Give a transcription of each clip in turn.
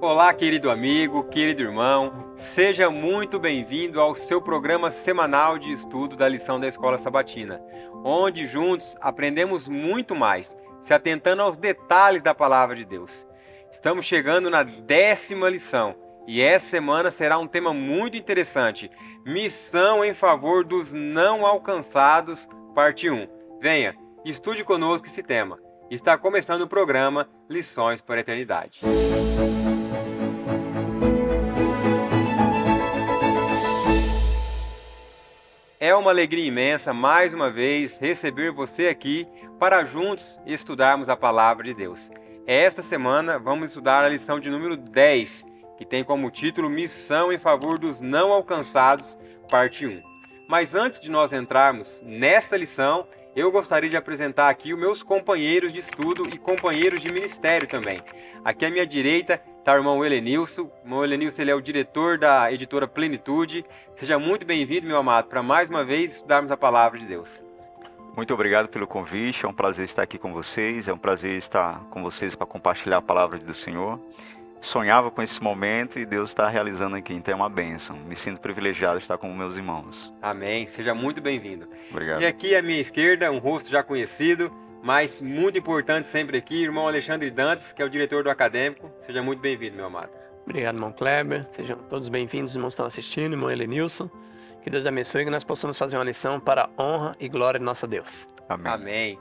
Olá, querido amigo, querido irmão, seja muito bem-vindo ao seu programa semanal de estudo da lição da Escola Sabatina, onde juntos aprendemos muito mais, se atentando aos detalhes da Palavra de Deus. Estamos chegando na décima lição e essa semana será um tema muito interessante: Missão em favor dos não alcançados, parte 1. Venha, estude conosco esse tema. Está começando o programa Lições para a Eternidade. Música É uma alegria imensa, mais uma vez, receber você aqui para juntos estudarmos a palavra de Deus. Esta semana vamos estudar a lição de número 10, que tem como título Missão em favor dos não alcançados, parte 1. Mas antes de nós entrarmos nesta lição, eu gostaria de apresentar aqui os meus companheiros de estudo e companheiros de ministério também. Aqui à minha direita tá o irmão Elenilson. O irmão Elenilson ele é o diretor da editora Plenitude. Seja muito bem-vindo, meu amado, para mais uma vez estudarmos a palavra de Deus. Muito obrigado pelo convite, é um prazer estar aqui com vocês, é um prazer estar com vocês para compartilhar a palavra do Senhor. Sonhava com esse momento e Deus está realizando aqui, então é uma bênção. Me sinto privilegiado de estar com meus irmãos. Amém, seja muito bem-vindo. Obrigado. E aqui à minha esquerda, um rosto já conhecido, mas muito importante sempre aqui, irmão Alexandre Dantes, que é o diretor do Acadêmico. Seja muito bem-vindo, meu amado. Obrigado, irmão Kleber. Sejam todos bem-vindos, irmãos que estão assistindo, irmão Elenilson. Que Deus abençoe e que nós possamos fazer uma lição para a honra e glória de nosso Deus. Amém. Amém.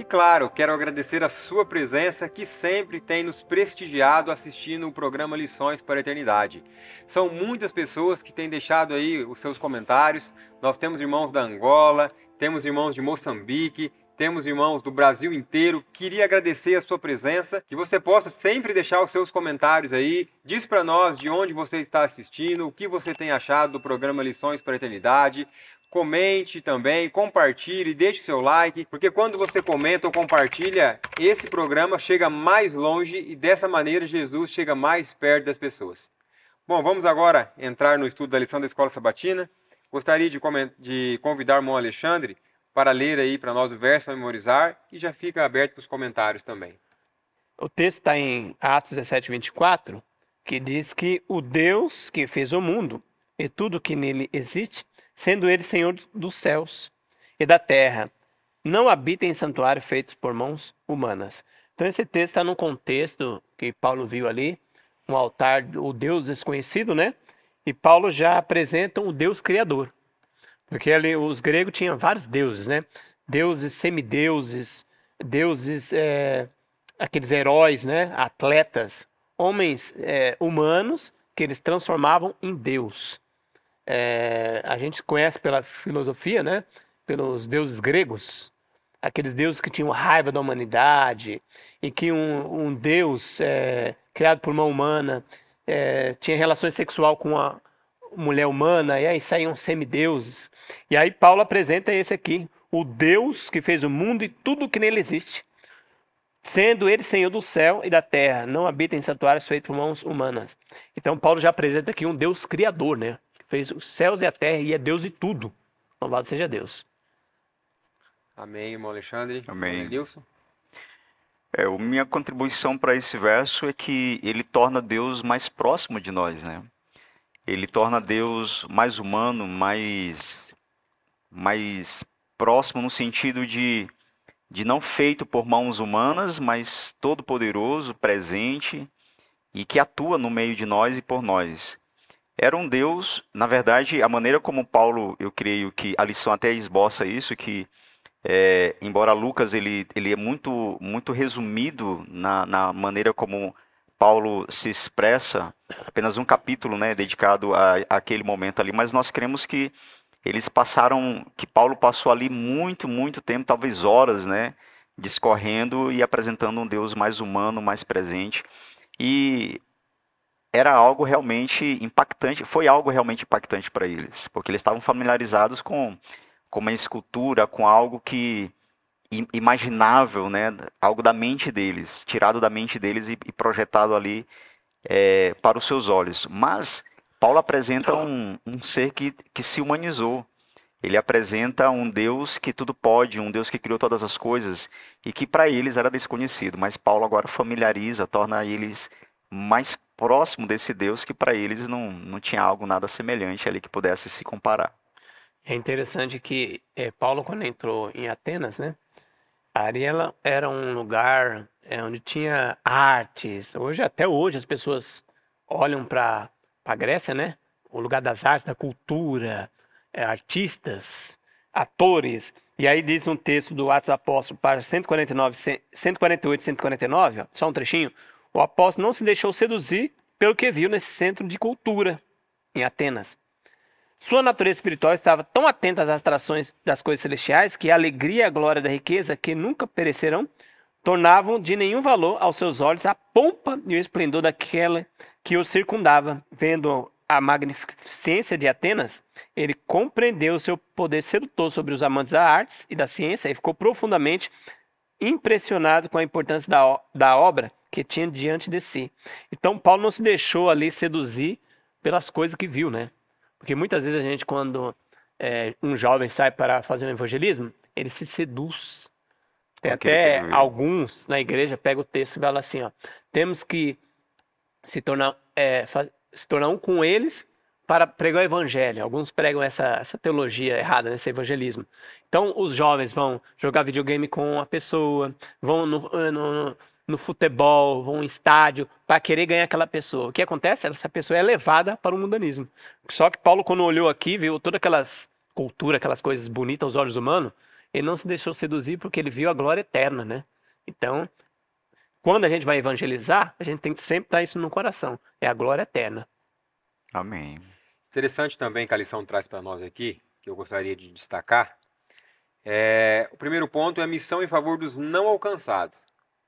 E claro, quero agradecer a sua presença que sempre tem nos prestigiado assistindo o programa Lições para a Eternidade. São muitas pessoas que têm deixado aí os seus comentários. Nós temos irmãos da Angola, temos irmãos de Moçambique, temos irmãos do Brasil inteiro. Queria agradecer a sua presença, que você possa sempre deixar os seus comentários aí. Diz para nós de onde você está assistindo, o que você tem achado do programa Lições para a Eternidade. Comente também, compartilhe, deixe seu like, porque quando você comenta ou compartilha, esse programa chega mais longe e dessa maneira Jesus chega mais perto das pessoas. Bom, vamos agora entrar no estudo da lição da Escola Sabatina. Gostaria de, de convidar o irmão Alexandre para ler aí para nós o verso, para memorizar, e já fica aberto para os comentários também. O texto está em Atos 17, 24, que diz que o Deus que fez o mundo e tudo que nele existe, sendo ele Senhor dos céus e da terra, não habita em santuário feitos por mãos humanas. Então esse texto está num contexto que Paulo viu ali, um altar, o Deus desconhecido, né? E Paulo já apresenta o um Deus criador. Porque ali, os gregos tinham vários deuses, né? Deuses, semideuses, deuses, é, aqueles heróis, né? Atletas, homens é, humanos que eles transformavam em Deus. É, a gente conhece pela filosofia, né? Pelos deuses gregos, aqueles deuses que tinham raiva da humanidade e que um, um deus é, criado por mão humana é, tinha relações sexual com a, mulher humana, e aí saem um semideuses. E aí Paulo apresenta esse aqui, o Deus que fez o mundo e tudo que nele existe, sendo ele Senhor do céu e da terra, não habita em santuários feitos por mãos humanas. Então Paulo já apresenta aqui um Deus criador, né? Que fez os céus e a terra e é Deus de tudo. Louvado seja Deus. Amém, irmão Alexandre. Amém. Nilson. É, minha contribuição para esse verso é que ele torna Deus mais próximo de nós, né? ele torna Deus mais humano, mais, mais próximo no sentido de, de não feito por mãos humanas, mas todo-poderoso, presente e que atua no meio de nós e por nós. Era um Deus, na verdade, a maneira como Paulo, eu creio que a lição até esboça isso, que é, embora Lucas ele, ele é muito, muito resumido na, na maneira como Paulo se expressa, apenas um capítulo né, dedicado a, aquele momento ali, mas nós cremos que eles passaram, que Paulo passou ali muito, muito tempo, talvez horas, né? Discorrendo e apresentando um Deus mais humano, mais presente. E era algo realmente impactante, foi algo realmente impactante para eles, porque eles estavam familiarizados com, com uma escultura, com algo que imaginável, né? Algo da mente deles, tirado da mente deles e, e projetado ali é, para os seus olhos. Mas Paulo apresenta um, um ser que, que se humanizou. Ele apresenta um Deus que tudo pode, um Deus que criou todas as coisas e que para eles era desconhecido. Mas Paulo agora familiariza, torna eles mais próximo desse Deus que para eles não, não tinha algo nada semelhante ali que pudesse se comparar. É interessante que é, Paulo, quando entrou em Atenas, né, a Ariela era um lugar é, onde tinha artes. Hoje, até hoje, as pessoas olham para a Grécia, né? O lugar das artes, da cultura, é, artistas, atores. E aí diz um texto do Atos Apóstolo, página 149, 148 e 149, ó, só um trechinho. O apóstolo não se deixou seduzir pelo que viu nesse centro de cultura em Atenas. Sua natureza espiritual estava tão atenta às atrações das coisas celestiais que a alegria e a glória da riqueza, que nunca perecerão, tornavam de nenhum valor aos seus olhos a pompa e o esplendor daquela que o circundava. Vendo a magnificência de Atenas, ele compreendeu o seu poder sedutor sobre os amantes da artes e da ciência e ficou profundamente impressionado com a importância da, da obra que tinha diante de si. Então, Paulo não se deixou ali seduzir pelas coisas que viu, né? Porque muitas vezes a gente, quando é, um jovem sai para fazer um evangelismo, ele se seduz. Tem até alguns na igreja pega o texto e fala assim, ó, temos que se tornar, é, se tornar um com eles para pregar o evangelho. Alguns pregam essa, essa teologia errada, né? esse evangelismo. Então, os jovens vão jogar videogame com a pessoa, vão no, no, no futebol, vão em estádio para querer ganhar aquela pessoa. O que acontece? Essa pessoa é levada para o mundanismo. Só que Paulo, quando olhou aqui, viu toda aquelas culturas, aquelas coisas bonitas aos olhos humanos, ele não se deixou seduzir porque ele viu a glória eterna, né? Então, quando a gente vai evangelizar, a gente tem que sempre estar isso no coração. É a glória eterna. Amém. Interessante também que a lição traz para nós aqui, que eu gostaria de destacar. É, o primeiro ponto é a missão em favor dos não alcançados.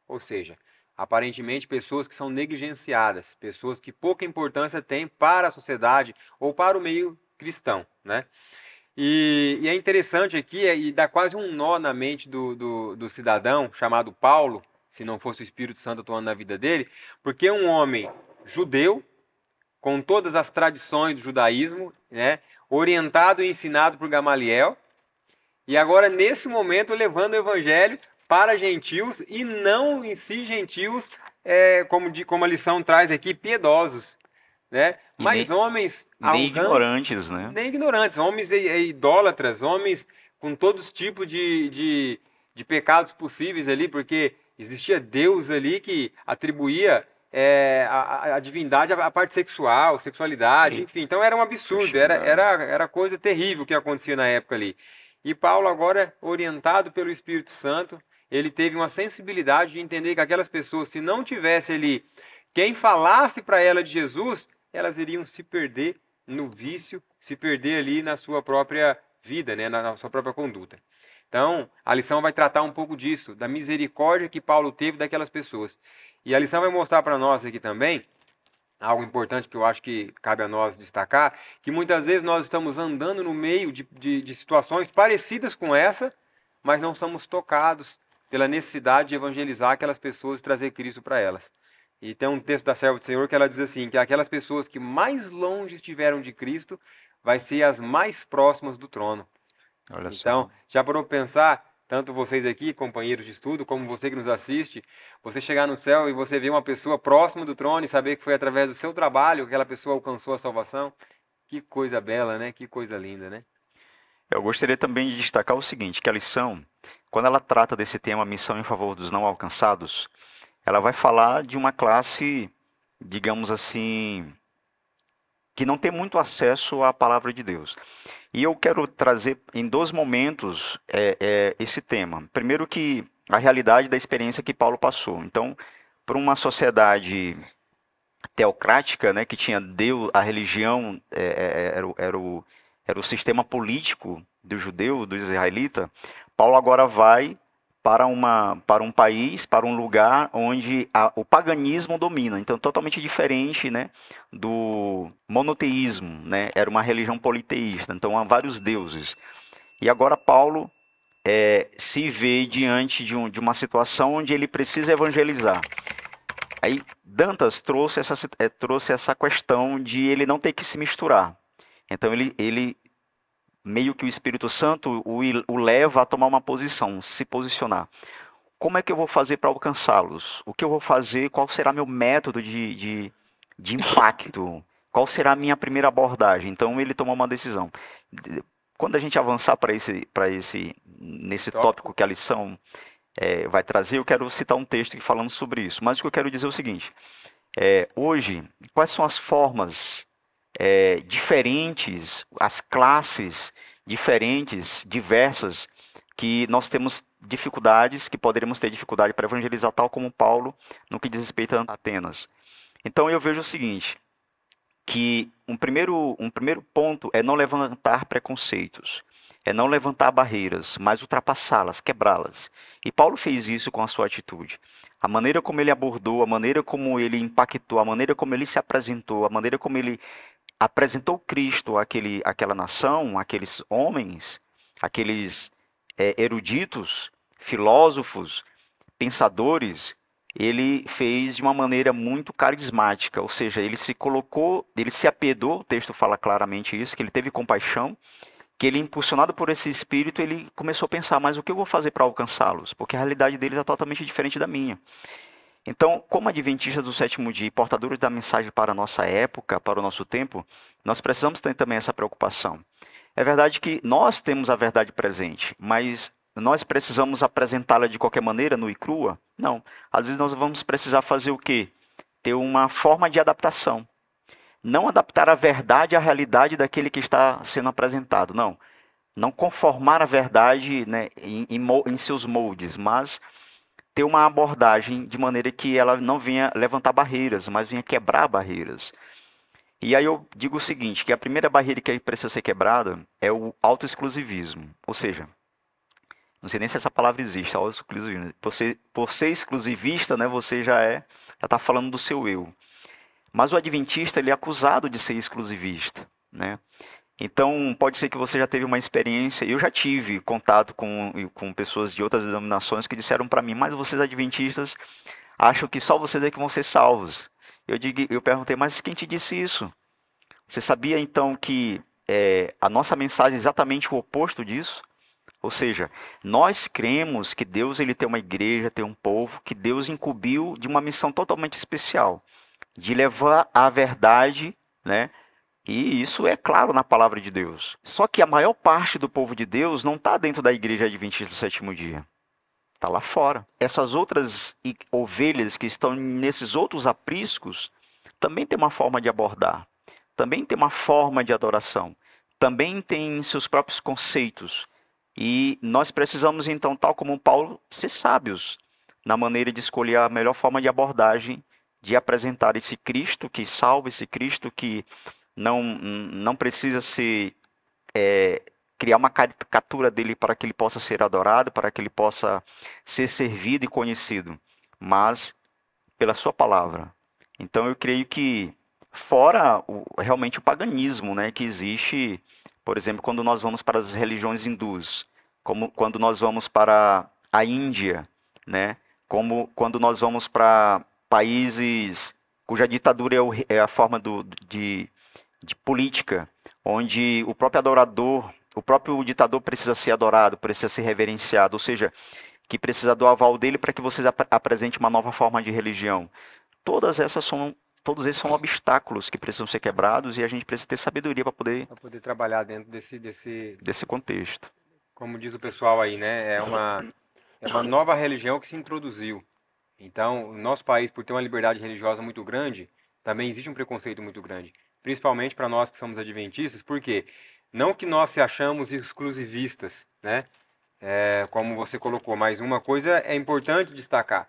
Ou seja, aparentemente pessoas que são negligenciadas, pessoas que pouca importância têm para a sociedade ou para o meio cristão, né? E, e é interessante aqui, é, e dá quase um nó na mente do, do, do cidadão chamado Paulo, se não fosse o Espírito Santo atuando na vida dele, porque é um homem judeu, com todas as tradições do judaísmo, né, orientado e ensinado por Gamaliel, e agora nesse momento levando o evangelho para gentios e não em si gentios, é, como, de, como a lição traz aqui, piedosos. Né? Mas nem, homens nem ignorantes, né? Nem ignorantes, homens idólatras, homens com todos os tipos de, de, de pecados possíveis ali, porque existia Deus ali que atribuía é, a, a, divindade a, parte sexual, sexualidade, Sim. enfim. Então era um absurdo, era, era, era coisa terrível que acontecia na época ali. E Paulo, agora orientado pelo Espírito Santo, ele teve uma sensibilidade de entender que aquelas pessoas, se não tivesse ali quem falasse para ela de Jesus, elas iriam se perder no vício, se perder ali na sua própria vida, né, na, sua própria conduta. Então, a lição vai tratar um pouco disso, da misericórdia que Paulo teve daquelas pessoas. E a lição vai mostrar para nós aqui também algo importante que eu acho que cabe a nós destacar, que muitas vezes nós estamos andando no meio de, de, de situações parecidas com essa, mas não somos tocados pela necessidade de evangelizar aquelas pessoas e trazer Cristo para elas. E tem um texto da serva do Senhor que ela diz assim: que aquelas pessoas que mais longe estiveram de Cristo vai ser as mais próximas do trono. Olha então, só. já parou para pensar, tanto vocês aqui, companheiros de estudo, como você que nos assiste, você chegar no céu e você ver uma pessoa próxima do trono e saber que foi através do seu trabalho que aquela pessoa alcançou a salvação? Que coisa bela, né? Que coisa linda, né? Eu gostaria também de destacar o seguinte, que a lição, quando ela trata desse tema missão em favor dos não alcançados, ela vai falar de uma classe, digamos assim, que não tem muito acesso à palavra de Deus. E eu quero trazer em dois momentos é, é, esse tema. Primeiro que a realidade da experiência que Paulo passou. Então, para uma sociedade teocrática, né, que tinha Deus, a religião é, era, é, é, era o era o sistema político do judeu, do israelita, Paulo agora vai para, uma, para um país, para um lugar onde a, o paganismo domina. Então, totalmente diferente né, do monoteísmo. Né? Era uma religião politeísta, então há vários deuses. E agora Paulo é, se vê diante de, um, de uma situação onde ele precisa evangelizar. Aí Dantas trouxe essa, é, trouxe essa questão de ele não ter que se misturar. Então ele, ele meio que o Espírito Santo o, o leva a tomar uma posição, se posicionar. Como é que eu vou fazer para alcançá-los? O que eu vou fazer? Qual será meu método de, de, de impacto? Qual será a minha primeira abordagem? Então ele toma uma decisão. Quando a gente avançar para esse, para esse, nesse tópico. tópico que a lição é, vai trazer, eu quero citar um texto falando sobre isso. Mas o que eu quero dizer é o seguinte: é, hoje, quais são as formas é, diferentes, as classes diferentes, diversas, que nós temos dificuldades, que poderemos ter dificuldade para evangelizar, tal como Paulo no que diz respeito a Atenas. Então eu vejo o seguinte, que um primeiro, um primeiro ponto é não levantar preconceitos, é não levantar barreiras, mas ultrapassá-las, quebrá-las. E Paulo fez isso com a sua atitude. A maneira como ele abordou, a maneira como ele impactou, a maneira como ele se apresentou, a maneira como ele apresentou Cristo àquele, àquela nação, aqueles homens, aqueles é, eruditos, filósofos, pensadores, ele fez de uma maneira muito carismática, ou seja, ele se colocou, ele se apedou, o texto fala claramente isso, que ele teve compaixão, que ele, impulsionado por esse espírito, ele começou a pensar, mas o que eu vou fazer para alcançá-los? Porque a realidade deles é totalmente diferente da minha. Então, como adventistas do sétimo dia, e portadores da mensagem para a nossa época, para o nosso tempo, nós precisamos ter também essa preocupação. É verdade que nós temos a verdade presente, mas nós precisamos apresentá-la de qualquer maneira, nua e crua? Não. Às vezes nós vamos precisar fazer o quê? Ter uma forma de adaptação. Não adaptar a verdade à realidade daquele que está sendo apresentado, não. Não conformar a verdade né, em, em, em seus moldes, mas ter uma abordagem de maneira que ela não venha levantar barreiras, mas venha quebrar barreiras. E aí eu digo o seguinte, que a primeira barreira que precisa ser quebrada é o autoexclusivismo, ou seja, não sei nem se essa palavra existe, autoexclusivismo. Você, por ser exclusivista, né, você já é, já está falando do seu eu. Mas o adventista ele é acusado de ser exclusivista, né? Então, pode ser que você já teve uma experiência, eu já tive contato com, com pessoas de outras denominações que disseram para mim, mas vocês adventistas acham que só vocês é que vão ser salvos. Eu, digo, eu perguntei, mas quem te disse isso? Você sabia então que é, a nossa mensagem é exatamente o oposto disso? Ou seja, nós cremos que Deus ele tem uma igreja, tem um povo, que Deus incumbiu de uma missão totalmente especial, de levar a verdade, né? E isso é claro na palavra de Deus. Só que a maior parte do povo de Deus não está dentro da igreja adventista do sétimo dia. Está lá fora. Essas outras ovelhas que estão nesses outros apriscos também tem uma forma de abordar, também tem uma forma de adoração, também tem seus próprios conceitos. E nós precisamos, então, tal como Paulo, ser sábios na maneira de escolher a melhor forma de abordagem, de apresentar esse Cristo que salva, esse Cristo que não, não precisa se é, criar uma caricatura dele para que ele possa ser adorado, para que ele possa ser servido e conhecido, mas pela sua palavra. Então eu creio que fora o, realmente o paganismo, né, que existe, por exemplo, quando nós vamos para as religiões hindus, como quando nós vamos para a Índia, né, como quando nós vamos para países cuja ditadura é, o, é a forma do, de de política, onde o próprio adorador, o próprio ditador precisa ser adorado, precisa ser reverenciado, ou seja, que precisa do aval dele para que vocês ap apresente uma nova forma de religião. Todas essas são todos esses são obstáculos que precisam ser quebrados e a gente precisa ter sabedoria para poder poder trabalhar dentro desse desse desse contexto. Como diz o pessoal aí, né, é uma é uma nova religião que se introduziu. Então, o nosso país, por ter uma liberdade religiosa muito grande, também existe um preconceito muito grande principalmente para nós que somos adventistas, porque não que nós se achamos exclusivistas, né? É, como você colocou, mas uma coisa é importante destacar,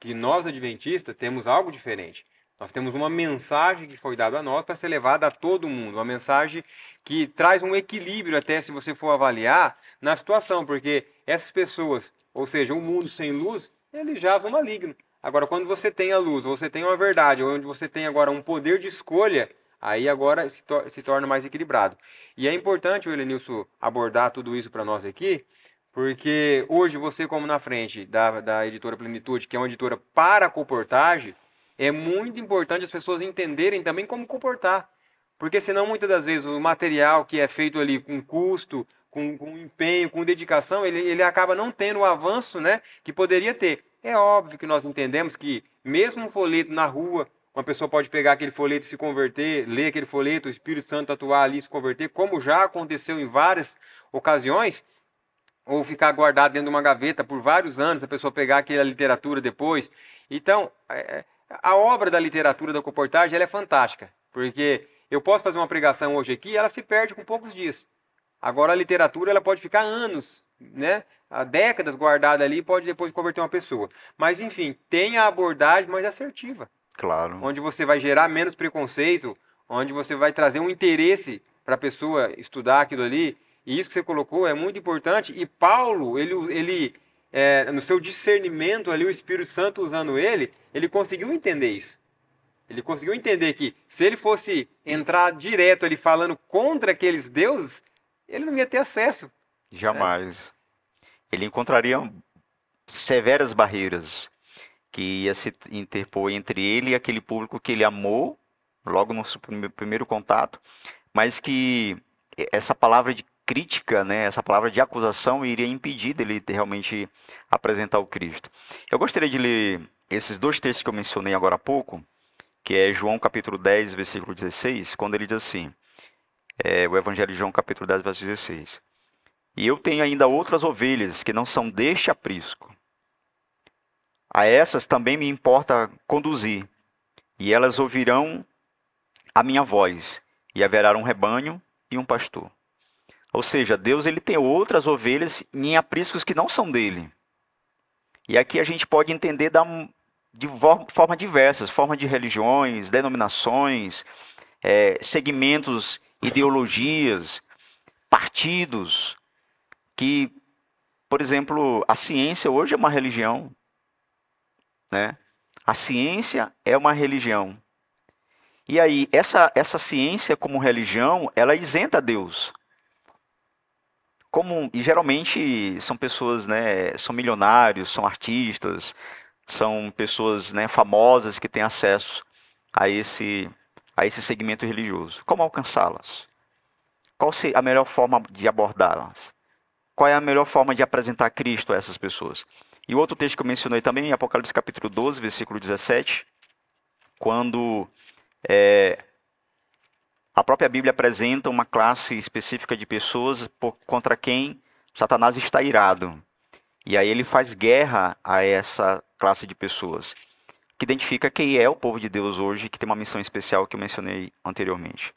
que nós adventistas temos algo diferente. Nós temos uma mensagem que foi dada a nós para ser levada a todo mundo, uma mensagem que traz um equilíbrio até se você for avaliar na situação, porque essas pessoas, ou seja, o um mundo sem luz, ele já é maligno. Agora, quando você tem a luz, você tem uma verdade, onde você tem agora um poder de escolha, Aí agora se, se torna mais equilibrado. E é importante o Elenilson abordar tudo isso para nós aqui, porque hoje você, como na frente da, da editora Plenitude, que é uma editora para comportagem, é muito importante as pessoas entenderem também como comportar. Porque senão, muitas das vezes, o material que é feito ali com custo, com, com empenho, com dedicação, ele, ele acaba não tendo o avanço né, que poderia ter. É óbvio que nós entendemos que, mesmo um folheto na rua, uma pessoa pode pegar aquele folheto e se converter, ler aquele folheto, o Espírito Santo atuar ali e se converter, como já aconteceu em várias ocasiões, ou ficar guardado dentro de uma gaveta por vários anos, a pessoa pegar aquela literatura depois. Então, é, a obra da literatura da comportagem ela é fantástica, porque eu posso fazer uma pregação hoje aqui, ela se perde com poucos dias. Agora a literatura ela pode ficar anos, né? Há décadas guardada ali, pode depois converter uma pessoa. Mas enfim, tem a abordagem mais assertiva. Claro. Onde você vai gerar menos preconceito, onde você vai trazer um interesse para a pessoa estudar aquilo ali. E isso que você colocou é muito importante. E Paulo, ele, ele é, no seu discernimento ali, o Espírito Santo usando ele, ele conseguiu entender isso. Ele conseguiu entender que se ele fosse entrar direto ali falando contra aqueles deuses, ele não ia ter acesso. Jamais. Ele encontraria severas barreiras que ia se interpor entre ele e aquele público que ele amou logo no seu primeiro contato, mas que essa palavra de crítica, né, essa palavra de acusação iria impedir dele realmente apresentar o Cristo. Eu gostaria de ler esses dois textos que eu mencionei agora há pouco, que é João capítulo 10, versículo 16, quando ele diz assim, é, o Evangelho de João capítulo 10, versículo 16, E eu tenho ainda outras ovelhas que não são deste aprisco. A essas também me importa conduzir, e elas ouvirão a minha voz, e haverá um rebanho e um pastor. Ou seja, Deus ele tem outras ovelhas em apriscos que não são dele. E aqui a gente pode entender da, de forma diversas, forma de religiões, denominações, é, segmentos, ideologias, partidos, que, por exemplo, a ciência hoje é uma religião, né? A ciência é uma religião. E aí, essa, essa ciência como religião, ela isenta Deus. Como, e geralmente são pessoas, né, são milionários, são artistas, são pessoas né, famosas que têm acesso a esse, a esse segmento religioso. Como alcançá-las? Qual a melhor forma de abordá-las? Qual é a melhor forma de apresentar Cristo a essas pessoas? E outro texto que eu mencionei também em é Apocalipse capítulo 12, versículo 17, quando é, a própria Bíblia apresenta uma classe específica de pessoas por, contra quem Satanás está irado. E aí ele faz guerra a essa classe de pessoas, que identifica quem é o povo de Deus hoje, que tem uma missão especial que eu mencionei anteriormente.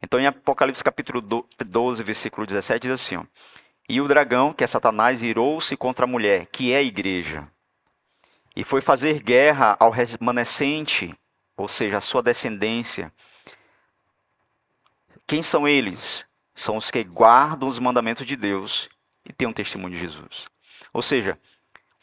Então, em Apocalipse capítulo 12, versículo 17, diz assim, ó, e o dragão, que é Satanás, irou-se contra a mulher, que é a igreja, e foi fazer guerra ao remanescente, ou seja, à sua descendência. Quem são eles? São os que guardam os mandamentos de Deus e têm um testemunho de Jesus. Ou seja,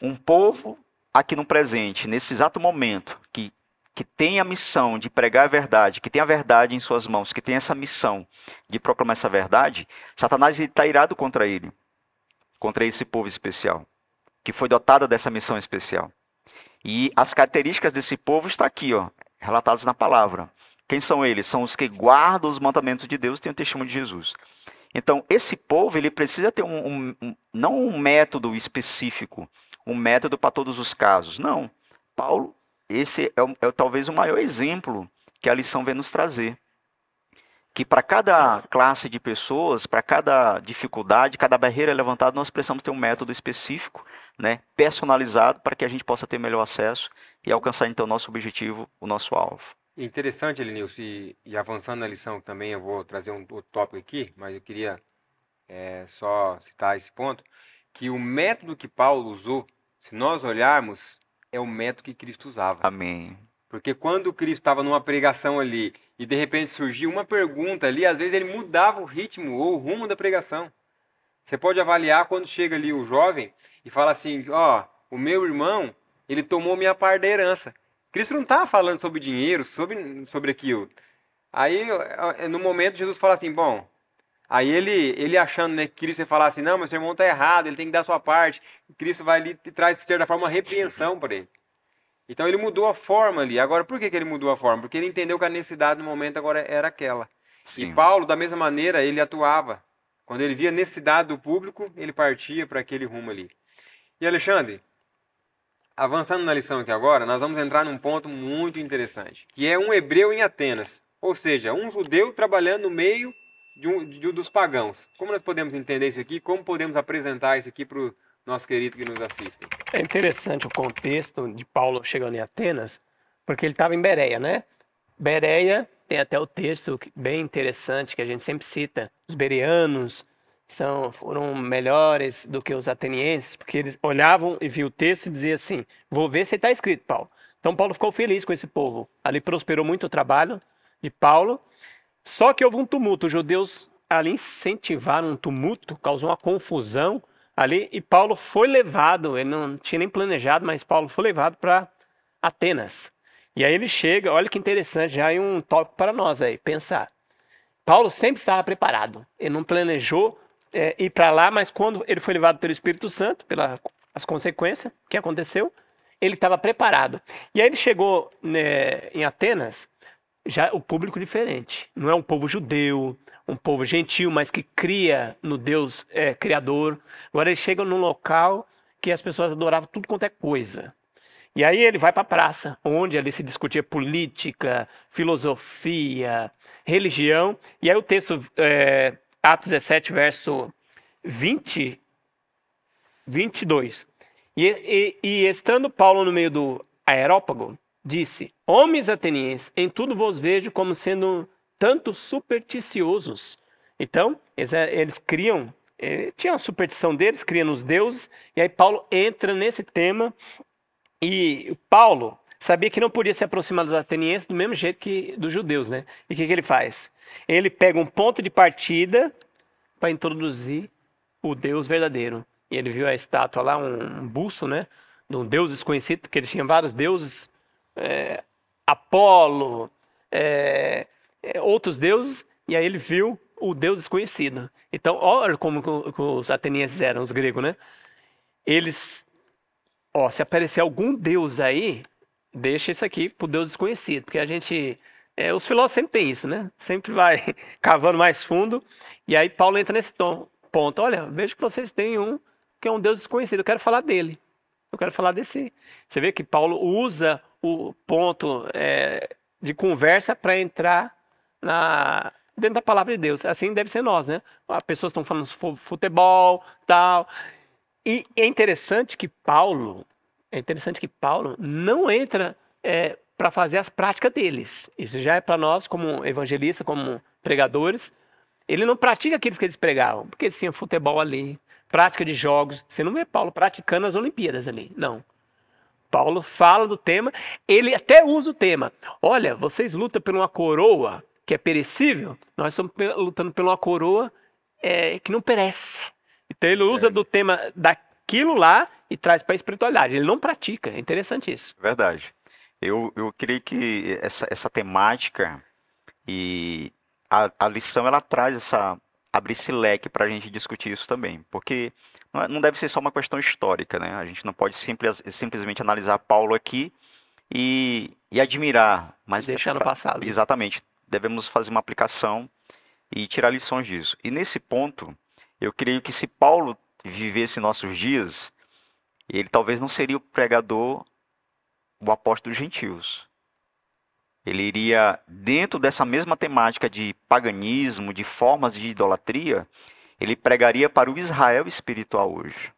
um povo aqui no presente, nesse exato momento, que que tem a missão de pregar a verdade, que tem a verdade em suas mãos, que tem essa missão de proclamar essa verdade, Satanás está irado contra ele, contra esse povo especial, que foi dotado dessa missão especial. E as características desse povo está aqui, ó, relatadas na palavra. Quem são eles? São os que guardam os mandamentos de Deus e têm o testemunho de Jesus. Então, esse povo ele precisa ter um, um não um método específico, um método para todos os casos. Não. Paulo esse é, é talvez o maior exemplo que a lição vem nos trazer. Que para cada classe de pessoas, para cada dificuldade, cada barreira levantada, nós precisamos ter um método específico, né, personalizado, para que a gente possa ter melhor acesso e alcançar então o nosso objetivo, o nosso alvo. Interessante, Elenilson, e, e, avançando na lição também, eu vou trazer um outro tópico aqui, mas eu queria é, só citar esse ponto, que o método que Paulo usou, se nós olharmos, é o método que Cristo usava. Amém. Porque quando Cristo estava numa pregação ali e de repente surgiu uma pergunta ali, às vezes ele mudava o ritmo ou o rumo da pregação. Você pode avaliar quando chega ali o jovem e fala assim: ó, oh, o meu irmão, ele tomou minha parte da herança. Cristo não estava tá falando sobre dinheiro, sobre, sobre aquilo. Aí, é, é, no momento, Jesus fala assim: bom, Aí ele, ele achando né, que Cristo ia falar assim, não, meu sermão está errado, ele tem que dar a sua parte. Cristo vai ali e traz, de certa forma, uma repreensão para ele. Então ele mudou a forma ali. Agora, por que, que ele mudou a forma? Porque ele entendeu que a necessidade no momento agora era aquela. Sim. E Paulo, da mesma maneira, ele atuava. Quando ele via a necessidade do público, ele partia para aquele rumo ali. E Alexandre, avançando na lição aqui agora, nós vamos entrar num ponto muito interessante, que é um hebreu em Atenas, ou seja, um judeu trabalhando no meio de um, de, dos pagãos. Como nós podemos entender isso aqui? Como podemos apresentar isso aqui para o nosso querido que nos assiste? É interessante o contexto de Paulo chegando em Atenas, porque ele estava em Bereia, né? Bereia tem até o texto bem interessante que a gente sempre cita. Os bereanos são, foram melhores do que os atenienses, porque eles olhavam e viam o texto e diziam assim: Vou ver se está escrito, Paulo. Então Paulo ficou feliz com esse povo. Ali prosperou muito o trabalho de Paulo. Só que houve um tumulto. Os judeus ali incentivaram um tumulto, causou uma confusão ali. E Paulo foi levado, ele não tinha nem planejado, mas Paulo foi levado para Atenas. E aí ele chega, olha que interessante, já é um tópico para nós aí, pensar. Paulo sempre estava preparado, ele não planejou é, ir para lá, mas quando ele foi levado pelo Espírito Santo, pelas consequências que aconteceu, ele estava preparado. E aí ele chegou né, em Atenas, já o público diferente. Não é um povo judeu, um povo gentil, mas que cria no Deus é, Criador. Agora ele chega num local que as pessoas adoravam tudo quanto é coisa. E aí ele vai para a praça, onde ali se discutia política, filosofia, religião. E aí o texto, é, Atos 17, verso 20, 22. E, e, e estando Paulo no meio do aerópago, disse: Homens atenienses, em tudo vos vejo como sendo tanto supersticiosos. Então, eles, eh, eles criam, eh, tinha a superstição deles, criam os deuses, e aí Paulo entra nesse tema. E Paulo sabia que não podia se aproximar dos atenienses do mesmo jeito que dos judeus, né? E o que, que ele faz? Ele pega um ponto de partida para introduzir o Deus verdadeiro. E ele viu a estátua lá, um busto, né? De um Deus desconhecido, porque ele tinha vários deuses é, Apolo, é, é, outros deuses, e aí ele viu o Deus desconhecido. Então, olha como os atenienses eram, os gregos, né? Eles, ó, se aparecer algum Deus aí, deixa isso aqui pro Deus desconhecido, porque a gente, é, os filósofos sempre tem isso, né? Sempre vai cavando mais fundo, e aí Paulo entra nesse tom, ponto. Olha, vejo que vocês têm um que é um Deus desconhecido, eu quero falar dele. Eu quero falar desse. Você vê que Paulo usa o ponto é, de conversa para entrar na, dentro da palavra de Deus. Assim deve ser nós, né? As ah, pessoas estão falando futebol, tal. E é interessante que Paulo, é interessante que Paulo não entra é, para fazer as práticas deles. Isso já é para nós, como evangelistas, como pregadores. Ele não pratica aqueles que eles pregavam, porque tinham futebol ali, prática de jogos. Você não vê Paulo praticando as Olimpíadas ali, não. Paulo fala do tema, ele até usa o tema. Olha, vocês lutam por uma coroa que é perecível, nós estamos lutando por uma coroa é, que não perece. Então ele usa é. do tema daquilo lá e traz para a espiritualidade. Ele não pratica. É interessante isso. É verdade. Eu, eu creio que essa, essa temática e a, a lição ela traz essa abrir esse leque para a gente discutir isso também, porque é, não deve ser só uma questão histórica, né? A gente não pode simples, simplesmente analisar Paulo aqui e, e admirar, mas deixar no passado. Exatamente, devemos fazer uma aplicação e tirar lições disso. E nesse ponto, eu creio que se Paulo vivesse nossos dias, ele talvez não seria o pregador, o apóstolo dos gentios ele iria, dentro dessa mesma temática de paganismo, de formas de idolatria, ele pregaria para o Israel espiritual hoje.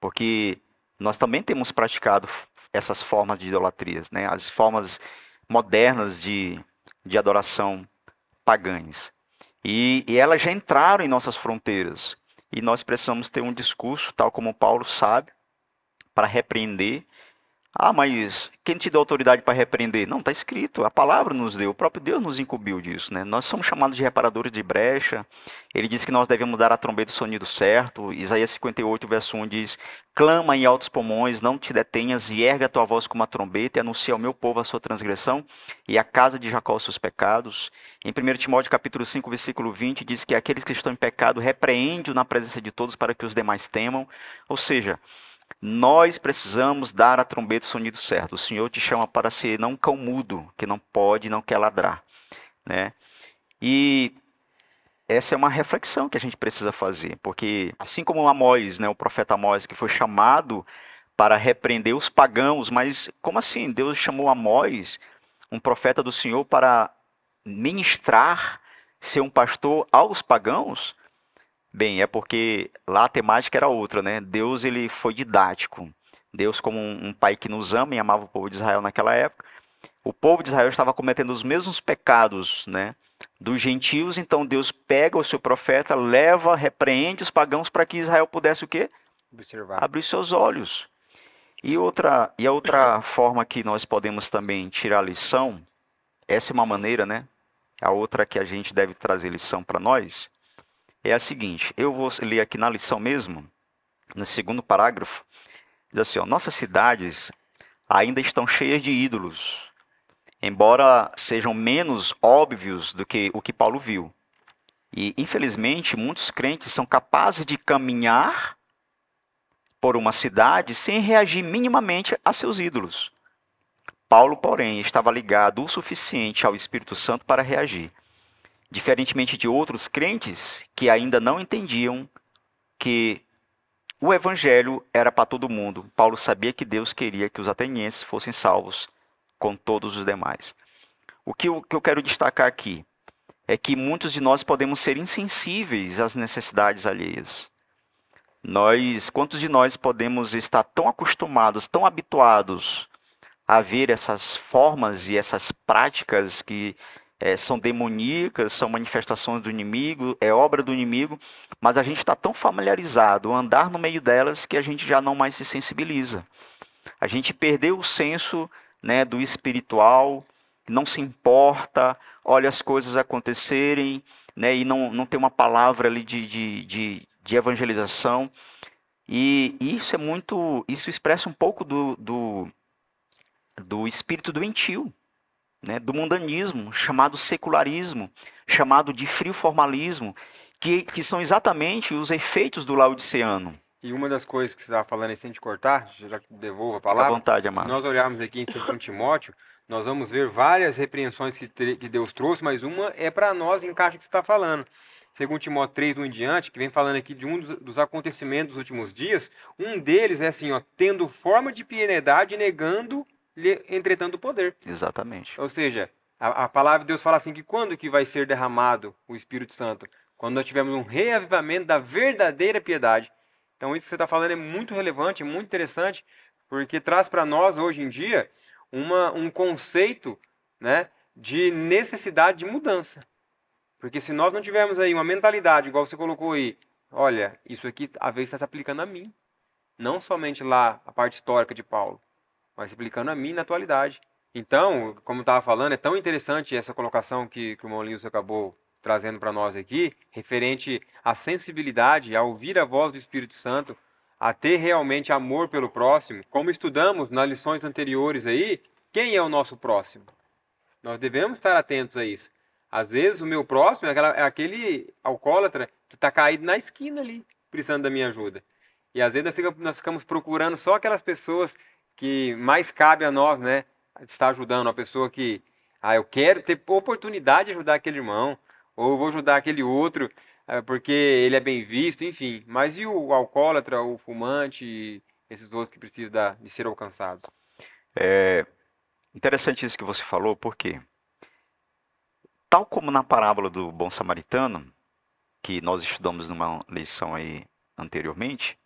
Porque nós também temos praticado essas formas de idolatrias, né? as formas modernas de, de adoração pagãs. E, e elas já entraram em nossas fronteiras. E nós precisamos ter um discurso, tal como Paulo sabe, para repreender ah, mas quem te deu autoridade para repreender? Não, está escrito, a palavra nos deu, o próprio Deus nos incumbiu disso. Né? Nós somos chamados de reparadores de brecha. Ele diz que nós devemos dar a trombeta o sonido certo. Isaías 58, verso 1 diz: Clama em altos pulmões, não te detenhas, e erga a tua voz como a trombeta, e anuncia ao meu povo a sua transgressão e à casa de Jacó os seus pecados. Em 1 Timóteo capítulo 5, versículo 20, diz que aqueles que estão em pecado repreende-o na presença de todos para que os demais temam. Ou seja, nós precisamos dar a trombeta o sonido certo. O Senhor te chama para ser não um cão mudo, que não pode, não quer ladrar. Né? E essa é uma reflexão que a gente precisa fazer, porque assim como Amós, né, o profeta Amós, que foi chamado para repreender os pagãos, mas como assim? Deus chamou Amós, um profeta do Senhor, para ministrar, ser um pastor aos pagãos? Bem, é porque lá a temática era outra, né? Deus ele foi didático. Deus como um, pai que nos ama e amava o povo de Israel naquela época. O povo de Israel estava cometendo os mesmos pecados, né? Dos gentios, então Deus pega o seu profeta, leva, repreende os pagãos para que Israel pudesse o quê? Observar. Abrir seus olhos. E outra e a outra forma que nós podemos também tirar lição, essa é uma maneira, né? A outra que a gente deve trazer lição para nós é a seguinte: eu vou ler aqui na lição mesmo, no segundo parágrafo, diz assim: ó, nossas cidades ainda estão cheias de ídolos, embora sejam menos óbvios do que o que Paulo viu. E, infelizmente, muitos crentes são capazes de caminhar por uma cidade sem reagir minimamente a seus ídolos. Paulo, porém, estava ligado o suficiente ao Espírito Santo para reagir diferentemente de outros crentes que ainda não entendiam que o evangelho era para todo mundo. Paulo sabia que Deus queria que os atenienses fossem salvos com todos os demais. O que eu, quero destacar aqui é que muitos de nós podemos ser insensíveis às necessidades alheias. Nós, quantos de nós podemos estar tão acostumados, tão habituados a ver essas formas e essas práticas que é, são demoníacas, são manifestações do inimigo, é obra do inimigo, mas a gente está tão familiarizado a andar no meio delas que a gente já não mais se sensibiliza. A gente perdeu o senso né, do espiritual, não se importa, olha as coisas acontecerem, né, e não, não tem uma palavra ali de, de, de, de evangelização. E isso é muito. Isso expressa um pouco do, do, do espírito doentio né, do mundanismo, chamado secularismo, chamado de frio formalismo, que, que são exatamente os efeitos do laodiceano. E uma das coisas que você estava falando, sem te cortar, já devolvo a palavra. Fica à vontade, amado. Se nós olharmos aqui em 2 Timóteo, nós vamos ver várias repreensões que, que Deus trouxe, mas uma é para nós, encaixa que você está falando segundo Timóteo 3, do em diante, que vem falando aqui de um dos, dos, acontecimentos dos últimos dias, um deles é assim, ó, tendo forma de piedade, negando lhe o poder. Exatamente. Ou seja, a, a, palavra de Deus fala assim que quando que vai ser derramado o Espírito Santo? Quando nós tivermos um reavivamento da verdadeira piedade. Então isso que você está falando é muito relevante, é muito interessante, porque traz para nós hoje em dia uma, um conceito né, de necessidade de mudança. Porque se nós não tivermos aí uma mentalidade, igual você colocou aí, olha, isso aqui a vez está se aplicando a mim. Não somente lá a parte histórica de Paulo, mas explicando a mim na atualidade. Então, como estava falando, é tão interessante essa colocação que, que o Molinhos acabou trazendo para nós aqui, referente à sensibilidade, a ouvir a voz do Espírito Santo, a ter realmente amor pelo próximo. Como estudamos nas lições anteriores aí, quem é o nosso próximo? Nós devemos estar atentos a isso. Às vezes o meu próximo é, aquela, é aquele alcoólatra que está caído na esquina ali, precisando da minha ajuda. E às vezes nós ficamos procurando só aquelas pessoas que mais cabe a nós, né? Estar ajudando a pessoa que, ah, eu quero ter oportunidade de ajudar aquele irmão, ou vou ajudar aquele outro, eh, porque ele é bem visto, enfim. Mas e o alcoólatra, o fumante, esses outros que precisam de ser alcançados? É interessante isso que você falou, porque tal como na parábola do bom samaritano, que nós estudamos numa lição aí anteriormente,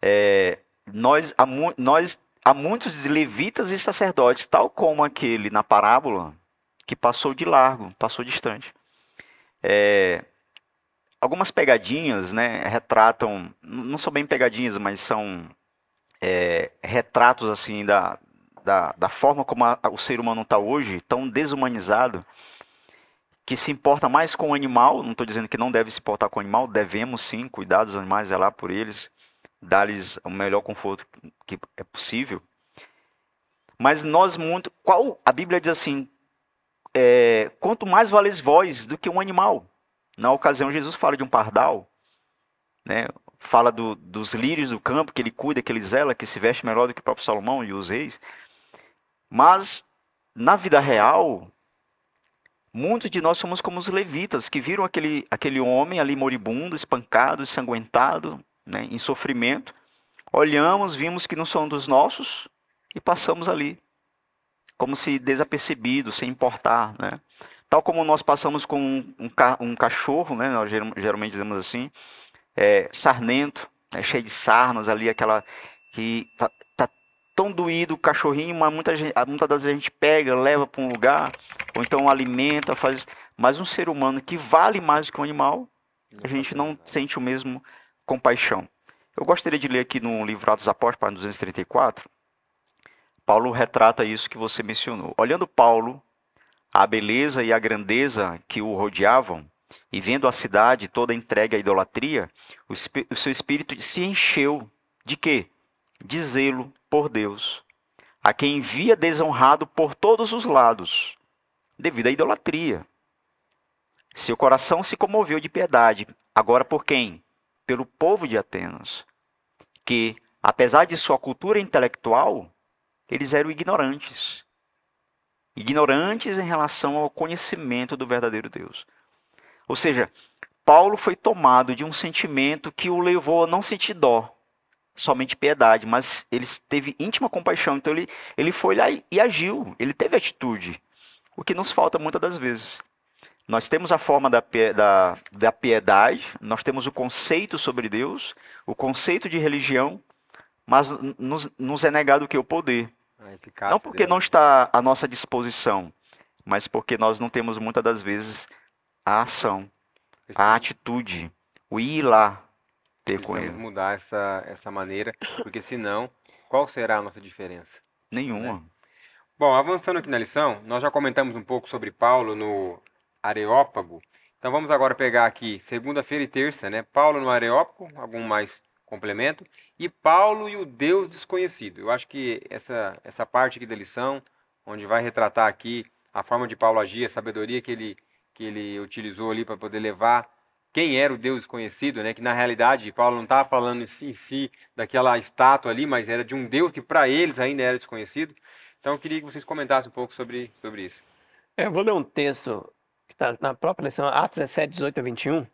é, nós há, mu nós, há muitos levitas e sacerdotes, tal como aquele na parábola, que passou de largo, passou distante. É, algumas pegadinhas, né, retratam, não são bem pegadinhas, mas são é, retratos assim da, da, da forma como a, o ser humano está hoje, tão desumanizado, que se importa mais com o animal. Não estou dizendo que não deve se importar com o animal, devemos sim cuidar dos animais, é lá por eles, dar-lhes o melhor conforto que é possível. Mas nós muito, qual a Bíblia diz assim, é, quanto mais vales vós do que um animal. Na ocasião Jesus fala de um pardal, né? Fala do, dos lírios do campo que ele cuida, que ele zela, que se veste melhor do que o próprio Salomão e os reis. Mas na vida real, Muitos de nós somos como os levitas, que viram aquele, aquele homem ali moribundo, espancado, ensanguentado, né, em sofrimento, olhamos, vimos que não são dos nossos e passamos ali, como se desapercebido, sem importar, né? Tal como nós passamos com um, ca um cachorro, né? Nós geralmente dizemos assim, é, sarnento, né? cheio de sarnas ali, aquela que está tá tão doído o cachorrinho, mas muita muitas das vezes a gente pega, leva para um lugar, ou então alimenta, faz. Mas um ser humano que vale mais que um animal, a gente não sente o mesmo compaixão. Eu gostaria de ler aqui no livro Atos Apóstolos, página 234. Paulo retrata isso que você mencionou. Olhando Paulo, a beleza e a grandeza que o rodeavam, e vendo a cidade toda entregue à idolatria, o, o seu espírito se encheu de quê? De zelo por Deus, a quem via desonrado por todos os lados, devido à idolatria. Seu coração se comoveu de piedade, agora por quem? pelo povo de Atenas, que, apesar de sua cultura intelectual, eles eram ignorantes. Ignorantes em relação ao conhecimento do verdadeiro Deus. Ou seja, Paulo foi tomado de um sentimento que o levou a não sentir dó, somente piedade, mas ele teve íntima compaixão. Então ele, ele foi lá e agiu, ele teve atitude. O que nos falta muitas das vezes. Nós temos a forma da, da, da piedade, nós temos o conceito sobre Deus, o conceito de religião, mas nos, nos é negado o que? O poder. Não porque dele. não está à nossa disposição, mas porque nós não temos muitas das vezes a ação, a atitude, o ir lá ter com ele. mudar essa, essa maneira, porque senão, qual será a nossa diferença? Nenhuma. Né? Bom, avançando aqui na lição, nós já comentamos um pouco sobre Paulo no Areópago. Então vamos agora pegar aqui segunda-feira e terça, né? Paulo no Areópago, algum mais complemento, e Paulo e o Deus desconhecido. Eu acho que essa, essa parte aqui da lição, onde vai retratar aqui a forma de Paulo agir, a sabedoria que ele, que ele utilizou ali para poder levar quem era o Deus desconhecido, né? Que na realidade Paulo não estava tá falando em si, em si, daquela estátua ali, mas era de um Deus que para eles ainda era desconhecido. Então eu queria que vocês comentassem um pouco sobre, sobre isso. É, eu vou ler um texto Tá, na própria lição, Atos 17, 18 a 21,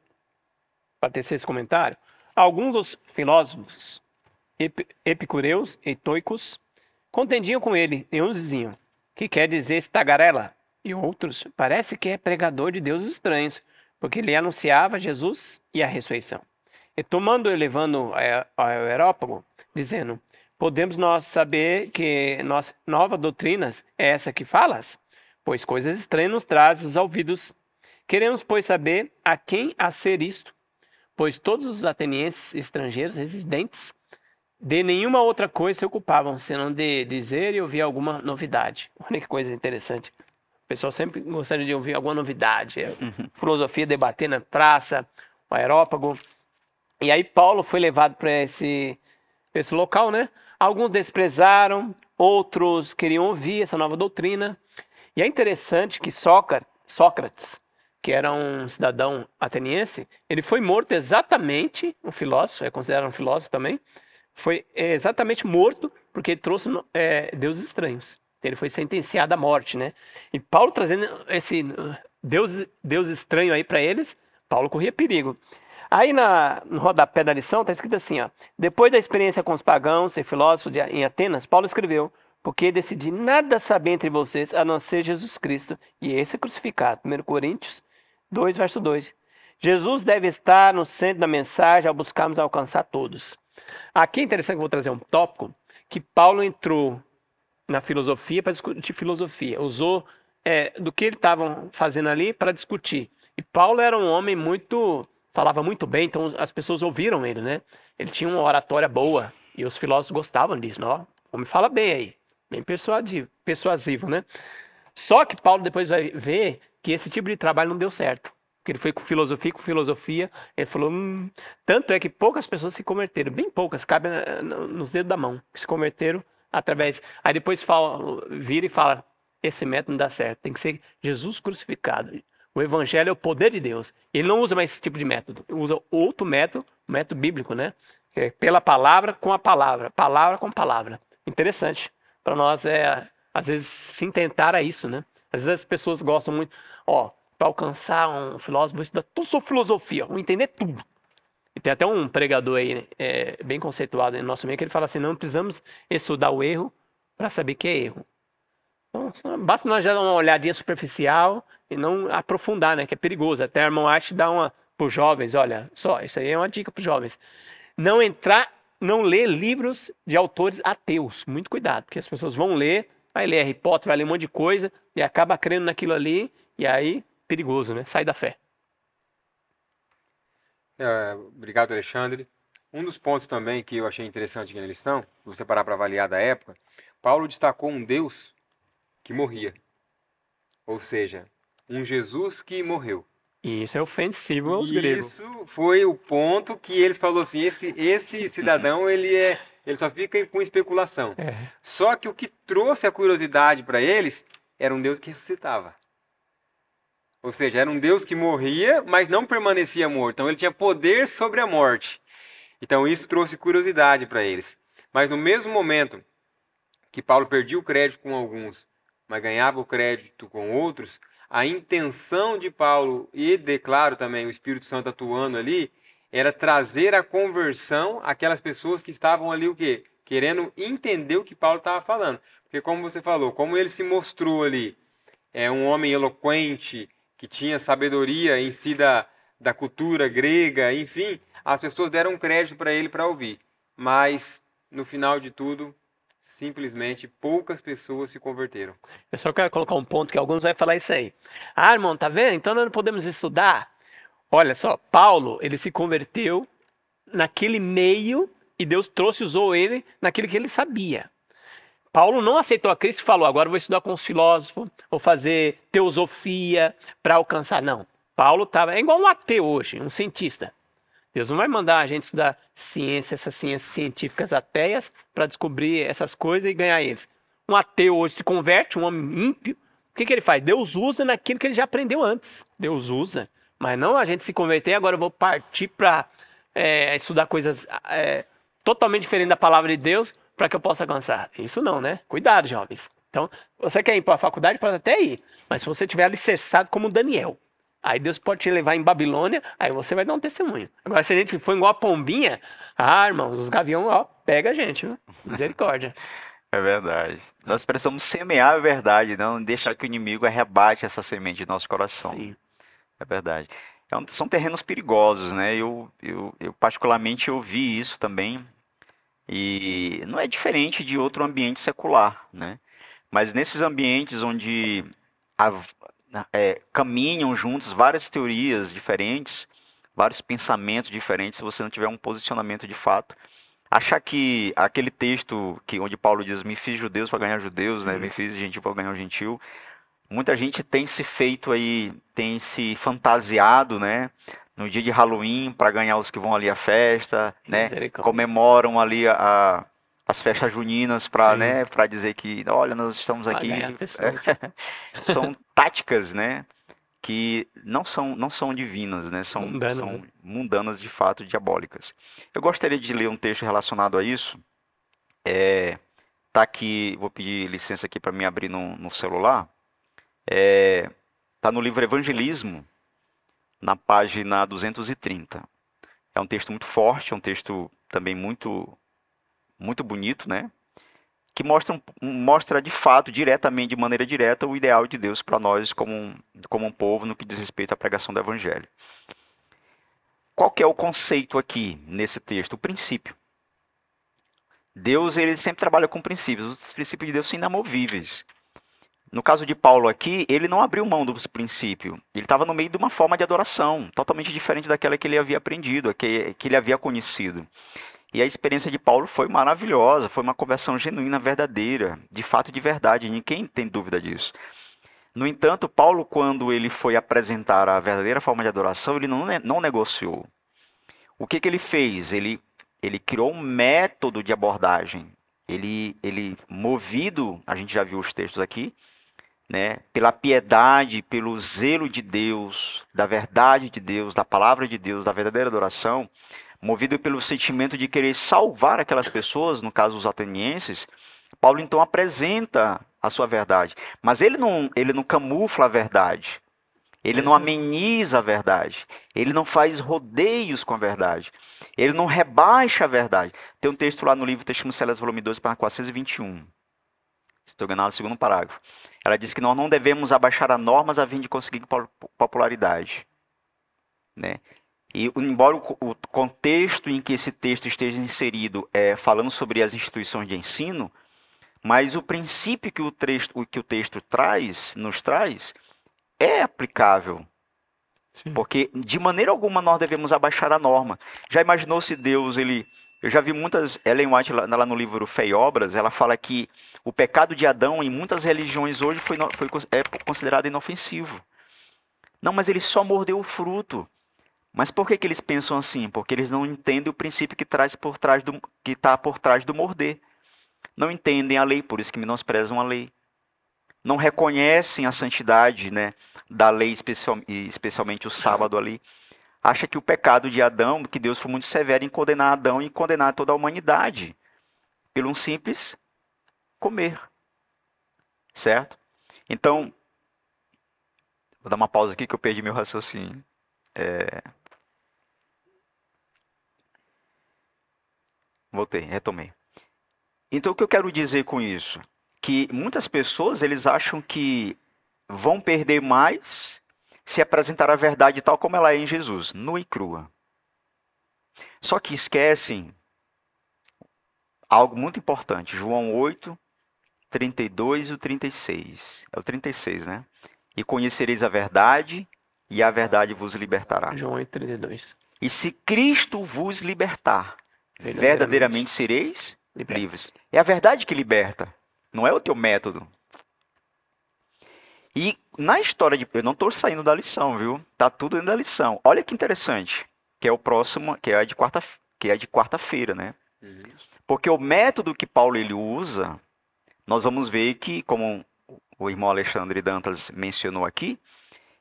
para tecer esse comentário, alguns dos filósofos epicureus e toicos contendiam com ele, e uns diziam, que quer dizer estagarela? E outros, parece que é pregador de deuses estranhos, porque ele anunciava Jesus e a ressurreição. E tomando e levando eh, ao Herópago, dizendo, podemos nós saber que nossa nova doutrina é essa que falas? pois coisas estranhas nos trazem os ouvidos. Queremos, pois, saber a quem a ser isto, pois todos os atenienses estrangeiros residentes de nenhuma outra coisa se ocupavam, senão de dizer e ouvir alguma novidade. Olha que coisa interessante. O pessoal sempre gostaria de ouvir alguma novidade. É uhum. Filosofia, debater na praça, o aerópago. E aí Paulo foi levado para esse, esse local, né? Alguns desprezaram, outros queriam ouvir essa nova doutrina. E é interessante que Sócrates, que era um cidadão ateniense, ele foi morto exatamente, um filósofo, é considerado um filósofo também, foi exatamente morto porque ele trouxe é, deuses estranhos. Então, ele foi sentenciado à morte, né? E Paulo trazendo esse uh, Deus, Deus estranho aí para eles, Paulo corria perigo. Aí na, no rodapé da lição está escrito assim, ó, depois da experiência com os pagãos e filósofos de, em Atenas, Paulo escreveu, porque decidi nada saber entre vocês, a não ser Jesus Cristo e esse é crucificado. 1 Coríntios 2, verso 2. Jesus deve estar no centro da mensagem ao buscarmos alcançar todos. Aqui é interessante que eu vou trazer um tópico que Paulo entrou na filosofia para discutir filosofia. Usou é, do que eles estavam fazendo ali para discutir. E Paulo era um homem muito. falava muito bem, então as pessoas ouviram ele, né? Ele tinha uma oratória boa e os filósofos gostavam disso. Não, né? o homem fala bem aí. Bem persuadivo, persuasivo, né? Só que Paulo depois vai ver que esse tipo de trabalho não deu certo. Porque ele foi com filosofia, com filosofia, ele falou. Hum. Tanto é que poucas pessoas se converteram, bem poucas, cabe eh, nos dedos da mão, que se converteram através. Aí depois fala, vira e fala: esse método não dá certo, tem que ser Jesus crucificado. O evangelho é o poder de Deus. Ele não usa mais esse tipo de método, ele usa outro método, método bíblico, né? É pela palavra com a palavra, palavra com palavra. Interessante para nós é, às vezes, se intentar a isso, né? Às vezes as pessoas gostam muito, ó, para alcançar um filósofo, vou estudar toda a sua filosofia, vou entender tudo. E tem até um pregador aí, né, é, bem conceituado no nosso meio, que ele fala assim: não precisamos estudar o erro para saber que é erro. Então, basta nós já dar uma olhadinha superficial e não aprofundar, né? Que é perigoso. Até a irmão Ash dá uma para os jovens: olha, só, isso aí é uma dica para os jovens. Não entrar não ler livros de autores ateus. Muito cuidado, porque as pessoas vão ler, vai ler Harry Potter, vai ler um monte de coisa e acaba crendo naquilo ali e aí perigoso, né? Sai da fé. É, obrigado, Alexandre. Um dos pontos também que eu achei interessante aqui na lição, se você parar para avaliar da época, Paulo destacou um Deus que morria. Ou seja, um Jesus que morreu. E isso é ofensivo aos gregos. Isso foi o ponto que eles falou assim, esse, esse cidadão ele é ele só fica com especulação. É. Só que o que trouxe a curiosidade para eles era um Deus que ressuscitava. Ou seja, era um Deus que morria, mas não permanecia morto. Então ele tinha poder sobre a morte. Então isso trouxe curiosidade para eles. Mas no mesmo momento que Paulo perdia o crédito com alguns, mas ganhava o crédito com outros, a intenção de Paulo e declaro também o Espírito Santo atuando ali era trazer a conversão aquelas pessoas que estavam ali o quê? Querendo entender o que Paulo estava falando. Porque como você falou, como ele se mostrou ali, é um homem eloquente, que tinha sabedoria em si da, da cultura grega, enfim, as pessoas deram crédito para ele para ouvir. Mas no final de tudo, simplesmente poucas pessoas se converteram. Eu só quero colocar um ponto que alguns vão falar isso aí. Ah, irmão, tá vendo? Então nós não podemos estudar. Olha só, Paulo, ele se converteu naquele meio e Deus trouxe usou ele naquilo que ele sabia. Paulo não aceitou a Cristo e falou: agora vou estudar com os filósofos, vou fazer teosofia para alcançar. Não. Paulo estava. É igual um ateu hoje, um cientista. Deus não vai mandar a gente estudar ciência, essas ciências científicas ateias, para descobrir essas coisas e ganhar eles. Um ateu hoje se converte, um homem ímpio, o que, que ele faz? Deus usa naquilo que ele já aprendeu antes. Deus usa. Mas não a gente se converter, agora eu vou partir para é, estudar coisas é, totalmente diferentes da palavra de Deus para que eu possa alcançar. Isso não, né? Cuidado, jovens. Então, você quer ir para a faculdade, pode até ir. Mas se você tiver alicerçado como Daniel, aí Deus pode te levar em Babilônia, aí você vai dar um testemunho. Agora, se a gente for igual a pombinha, ah, irmãos, os gaviões, ó, pega a gente, né? Misericórdia. É verdade. Nós precisamos semear a verdade, não deixar que o inimigo arrebate essa semente de nosso coração. Sim. É verdade. É são terrenos perigosos, né? Eu, eu, eu, particularmente eu vi isso também e não é diferente de outro ambiente secular, né? Mas nesses ambientes onde a, né, é, caminham juntos várias teorias diferentes, vários pensamentos diferentes, se você não tiver um posicionamento de fato. Achar que aquele texto que onde Paulo diz me fiz judeus para ganhar judeus, né? me uhum. fiz gentil para ganhar gentil, muita gente tem se feito aí, tem se fantasiado, né? No dia de Halloween para ganhar os que vão ali à festa, né? Comemoram ali a, as festas juninas para né para dizer que olha nós estamos aqui é, são táticas, né? Que não são, não são divinas, né? São, né? são né? mundanas de fato, diabólicas. Eu gostaria de ler um texto relacionado a isso. É, tá aqui, vou pedir licença aqui para me abrir no, no celular. É, tá no livro Evangelismo, na página 230. É um texto muito forte, é um texto também muito muito bonito, né? que mostra, mostra de fato, diretamente, de maneira direta, o ideal de Deus para nós como um, como um povo no que diz respeito à pregação do Evangelho. Qual que é o conceito aqui nesse texto? O princípio. Deus ele sempre trabalha com princípios. Os princípios de Deus são inamovíveis. No caso de Paulo aqui, ele não abriu mão dos princípios. Ele estava no meio de uma forma de adoração, totalmente diferente daquela que ele havia aprendido, que, que ele havia conhecido. E a experiência de Paulo foi maravilhosa, foi uma conversão genuína, verdadeira, de fato de verdade, ninguém tem dúvida disso. No entanto, Paulo, quando ele foi apresentar a verdadeira forma de adoração, ele não, não negociou. O que, que ele fez? Ele, ele criou um método de abordagem. Ele, ele, movido, a gente já viu os textos aqui, né, pela piedade, pelo zelo de Deus, da verdade de Deus, da palavra de Deus, da verdadeira adoração, Movido pelo sentimento de querer salvar aquelas pessoas, no caso os atenienses, Paulo então apresenta a sua verdade, mas ele não, ele não camufla a verdade. Ele não ameniza a verdade. Ele não faz rodeios com a verdade. Ele não rebaixa a verdade. Tem um texto lá no livro Testemunho Celeste, volume 2, para 421. Se estou enganado, segundo parágrafo. Ela diz que nós não devemos abaixar as normas a fim de conseguir popularidade. Né? E, embora o, contexto em que esse texto esteja inserido é falando sobre as instituições de ensino, mas o princípio que o, texto, que o texto traz, nos traz, é aplicável. Sim. Porque de maneira alguma nós devemos abaixar a norma. Já imaginou se Deus, ele. Eu já vi muitas. Ellen White, lá no livro Fé e Obras, ela fala que o pecado de Adão em muitas religiões hoje foi, foi é considerado inofensivo. Não, mas ele só mordeu o fruto. Mas por que, que eles pensam assim? Porque eles não entendem o princípio que traz por trás do que está por trás do morder. Não entendem a lei, por isso que menosprezam a lei. Não reconhecem a santidade, né, da lei, especial, especialmente o sábado ali. Acha que o pecado de Adão, que Deus foi muito severo em condenar Adão e condenar toda a humanidade pelo um simples comer. Certo? Então, vou dar uma pausa aqui que eu perdi meu raciocínio. É, Voltei, retomei. Então o que eu quero dizer com isso? Que muitas pessoas eles acham que vão perder mais se apresentar a verdade tal como ela é em Jesus, nua e crua. Só que esquecem algo muito importante, João 8, 32 e 36. É o 36, né? E conhecereis a verdade, e a verdade vos libertará. João 8, 32. E se Cristo vos libertar, verdadeiramente, verdadeiramente sereis liberta. livres. É a verdade que liberta, não é o teu método. E na história de. Eu não estou saindo da lição, viu? Tá tudo dentro da lição. Olha que interessante. Que é o próximo, que é a de quarta, que é de quarta-feira, né? Uhum. Porque o método que Paulo ele usa, nós vamos ver que, como o irmão Alexandre Dantas mencionou aqui,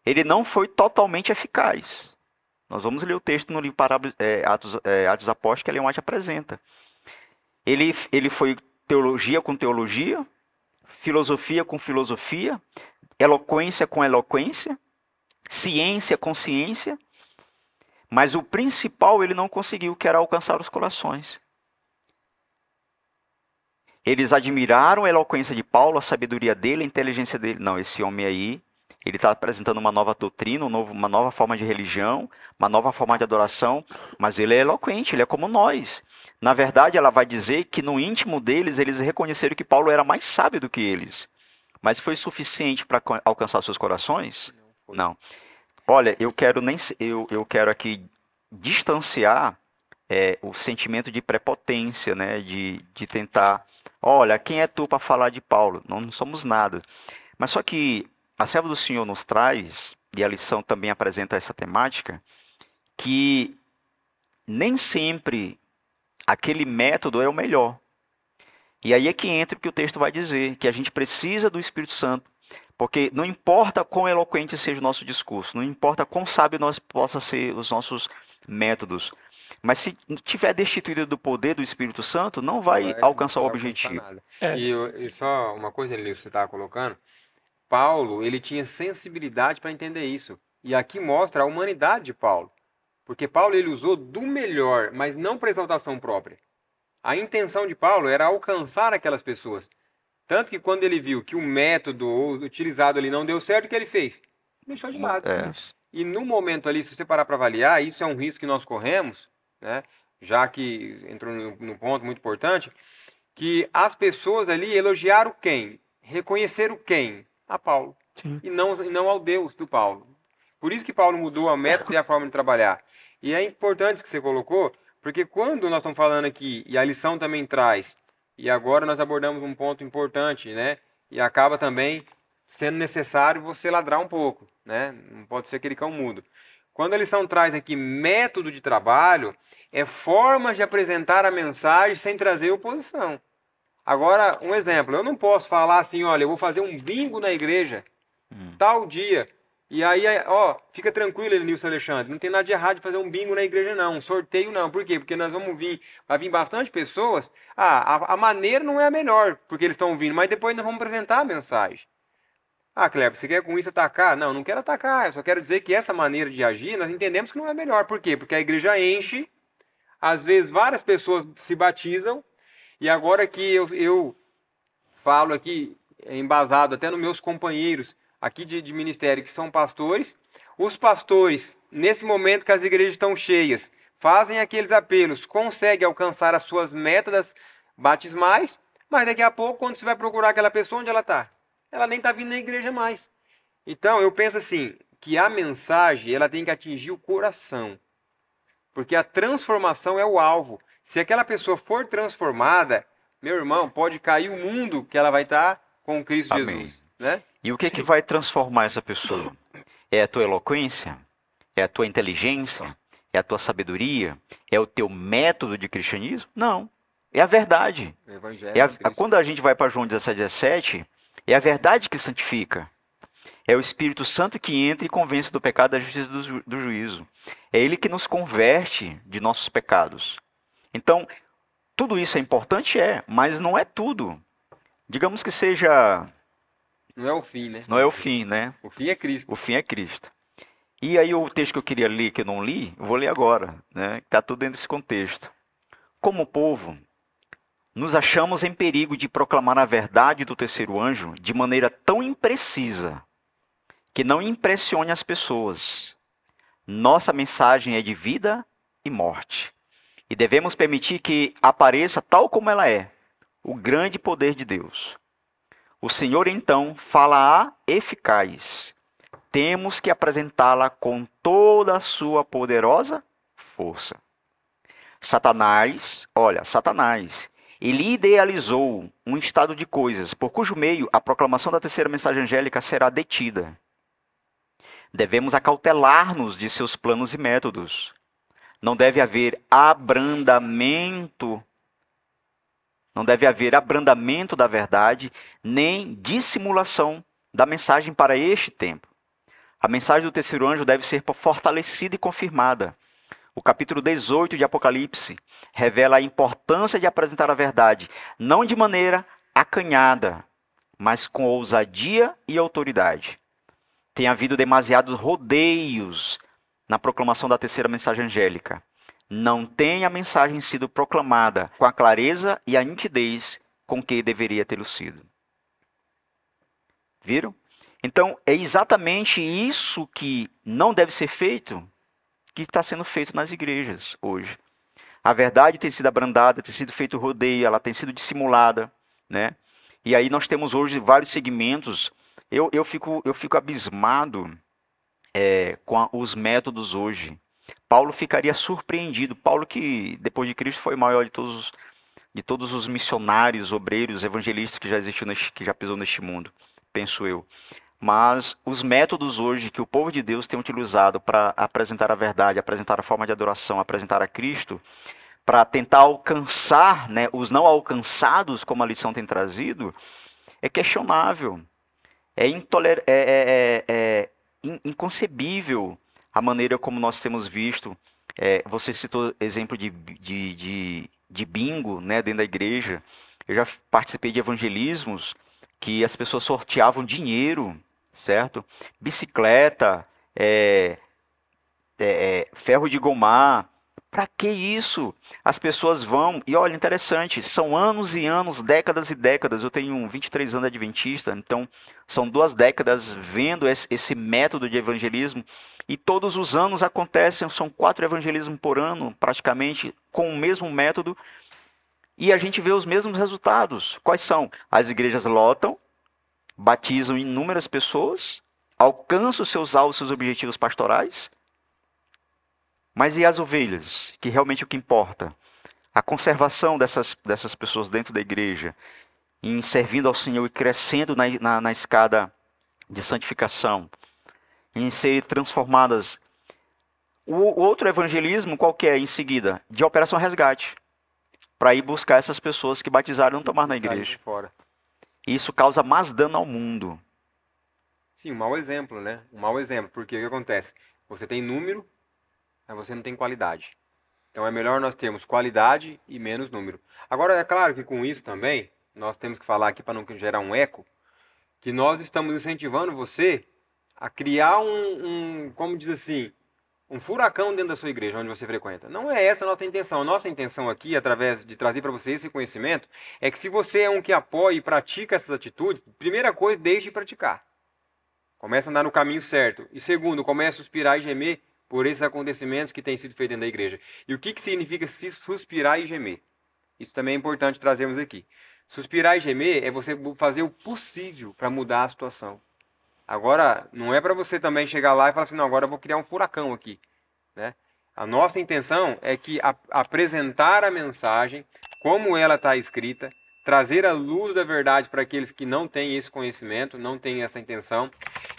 ele não foi totalmente eficaz. Nós vamos ler o texto no livro Parábola, é, Atos, é, Atos Apóstolos que a Leon White apresenta. Ele, ele foi teologia com teologia, filosofia com filosofia, eloquência com eloquência, ciência com ciência, mas o principal ele não conseguiu, que era alcançar os corações. Eles admiraram a eloquência de Paulo, a sabedoria dele, a inteligência dele. Não, esse homem aí, ele está apresentando uma nova doutrina, uma nova forma de religião, uma nova forma de adoração, mas ele é eloquente, ele é como nós. Na verdade, ela vai dizer que no íntimo deles, eles reconheceram que Paulo era mais sábio do que eles. Mas foi suficiente para alcançar seus corações? Não. Não. Olha, eu quero, nem, eu, eu quero aqui distanciar é, o sentimento de prepotência, né? de, de tentar. Olha, quem é tu para falar de Paulo? Não, não somos nada. Mas só que a serva do Senhor nos traz, e a lição também apresenta essa temática, que nem sempre aquele método é o melhor. E aí é que entra o que o texto vai dizer, que a gente precisa do Espírito Santo, porque não importa quão eloquente seja o nosso discurso, não importa quão sábio nós possa ser os nossos métodos, mas se tiver destituído do poder do Espírito Santo, não vai, não vai alcançar não vai o objetivo. é. e, e, só uma coisa, ali que você estava colocando, Paulo ele tinha sensibilidade para entender isso. E aqui mostra a humanidade de Paulo. Porque Paulo ele usou do melhor, mas não para exaltação própria. A intenção de Paulo era alcançar aquelas pessoas. Tanto que quando ele viu que o método utilizado ali não deu certo, o que ele fez? Deixou de lado. É. E no momento ali, se você parar para avaliar, isso é um risco que nós corremos, né? já que entrou no ponto muito importante, que as pessoas ali elogiaram quem? Reconheceram quem? a Paulo. Sim. E não, e não ao Deus do Paulo. Por isso que Paulo mudou a método e a forma de trabalhar. E é importante que você colocou, porque quando nós estamos falando aqui, e a lição também traz, e agora nós abordamos um ponto importante, né? E acaba também sendo necessário você ladrar um pouco, né? Não pode ser aquele cão mudo. Quando a lição traz aqui método de trabalho, é formas de apresentar a mensagem sem trazer oposição. Agora, um exemplo, eu não posso falar assim, olha, eu vou fazer um bingo na igreja, hum. tal dia. E aí, ó, fica tranquilo, Nilson Alexandre, não tem nada de errado de fazer um bingo na igreja, não, um sorteio não. Por quê? Porque nós vamos vir, vai vir bastante pessoas. Ah, a, a maneira não é a melhor, porque eles estão vindo, mas depois nós vamos apresentar a mensagem. Ah, Kleber, você quer com isso atacar? Não, não quero atacar, eu só quero dizer que essa maneira de agir, nós entendemos que não é melhor. Por quê? Porque a igreja enche, às vezes várias pessoas se batizam, e agora que eu, eu falo aqui, é embasado até nos meus companheiros aqui de, de ministério, que são pastores, os pastores, nesse momento que as igrejas estão cheias, fazem aqueles apelos, conseguem alcançar as suas metas batismais, mas daqui a pouco, quando você vai procurar aquela pessoa, onde ela está? Ela nem está vindo na igreja mais. Então, eu penso assim, que a mensagem ela tem que atingir o coração. Porque a transformação é o alvo. Se aquela pessoa for transformada, meu irmão, pode cair o mundo que ela vai estar tá com Cristo Amém. Jesus. Né? E o que, é que vai transformar essa pessoa? É a tua eloquência? É a tua inteligência? É a tua sabedoria? É o teu método de cristianismo? Não. É a verdade. É a, quando a gente vai para João 17, 17, é a verdade que santifica. É o Espírito Santo que entra e convence do pecado, da justiça e do, ju, do juízo. É ele que nos converte de nossos pecados. Então, tudo isso é importante? É, mas não é tudo. Digamos que seja. Não é o fim, né? Não é o fim, né? O fim é Cristo. O fim é Cristo. E aí, o texto que eu queria ler, que eu não li, eu vou ler agora, né? Está tudo dentro desse contexto. Como povo, nos achamos em perigo de proclamar a verdade do terceiro anjo de maneira tão imprecisa que não impressione as pessoas. Nossa mensagem é de vida e morte e devemos permitir que apareça tal como ela é, o grande poder de Deus. O Senhor então fala a eficaz. Temos que apresentá-la com toda a sua poderosa força. Satanás, olha, Satanás, ele idealizou um estado de coisas por cujo meio a proclamação da terceira mensagem angélica será detida. Devemos acautelar-nos de seus planos e métodos. Não deve haver abrandamento. Não deve haver abrandamento da verdade, nem dissimulação da mensagem para este tempo. A mensagem do terceiro anjo deve ser fortalecida e confirmada. O capítulo 18 de Apocalipse revela a importância de apresentar a verdade, não de maneira acanhada, mas com ousadia e autoridade. Tem havido demasiados rodeios na proclamação da terceira mensagem angélica. Não tem a mensagem sido proclamada com a clareza e a nitidez com que deveria tê-lo sido. Viram? Então, é exatamente isso que não deve ser feito que está sendo feito nas igrejas hoje. A verdade tem sido abrandada, tem sido feito rodeio, ela tem sido dissimulada, né? E aí nós temos hoje vários segmentos. Eu, eu, fico, eu fico abismado é, com a, os métodos hoje. Paulo ficaria surpreendido. Paulo, que depois de Cristo foi o maior de todos os, de todos os missionários, obreiros, evangelistas que já existiu, neste, que já pisou neste mundo, penso eu. Mas os métodos hoje que o povo de Deus tem utilizado para apresentar a verdade, apresentar a forma de adoração, apresentar a Cristo, para tentar alcançar né, os não alcançados, como a lição tem trazido, é questionável. É, intoler... é, é, é, é inconcebível a maneira como nós temos visto. É, você citou exemplo de, de, de, de bingo né, dentro da igreja. Eu já participei de evangelismos que as pessoas sorteavam dinheiro, certo? Bicicleta, é, é, é ferro de gomar, para que isso? As pessoas vão, e olha, interessante, são anos e anos, décadas e décadas. Eu tenho 23 anos adventista, então são duas décadas vendo esse método de evangelismo. E todos os anos acontecem, são quatro evangelismos por ano, praticamente, com o mesmo método. E a gente vê os mesmos resultados. Quais são? As igrejas lotam, batizam inúmeras pessoas, alcançam seus alvos, seus objetivos pastorais, mas e as ovelhas, que realmente é o que importa? A conservação dessas, dessas pessoas dentro da igreja, em servindo ao Senhor e crescendo na, na, na escada de santificação, em serem transformadas. O, o outro evangelismo, qual que é em seguida? De operação resgate, para ir buscar essas pessoas que batizaram e não tomar na igreja. Isso causa mais dano ao mundo. Sim, um mau exemplo, né? Um mau exemplo, porque o que acontece? Você tem número, mas né, você não tem qualidade. Então é melhor nós termos qualidade e menos número. Agora, é claro que com isso também, nós temos que falar aqui para não gerar um eco, que nós estamos incentivando você a criar um, um, como diz assim, um furacão dentro da sua igreja onde você frequenta. Não é essa a nossa intenção. A nossa intenção aqui, através de trazer para você esse conhecimento, é que se você é um que apoia e pratica essas atitudes, primeira coisa, deixe de praticar. Comece a andar no caminho certo. E segundo, comece a suspirar e gemer por esses acontecimentos que têm sido feitos dentro da igreja. E o que, que significa se suspirar e gemer? Isso também é importante trazermos aqui. Suspirar e gemer é você fazer o possível para mudar a situação. Agora, não é para você também chegar lá e falar assim, não, agora eu vou criar um furacão aqui. Né? A nossa intenção é que a, apresentar a mensagem, como ela está escrita, trazer a luz da verdade para aqueles que não têm esse conhecimento, não têm essa intenção,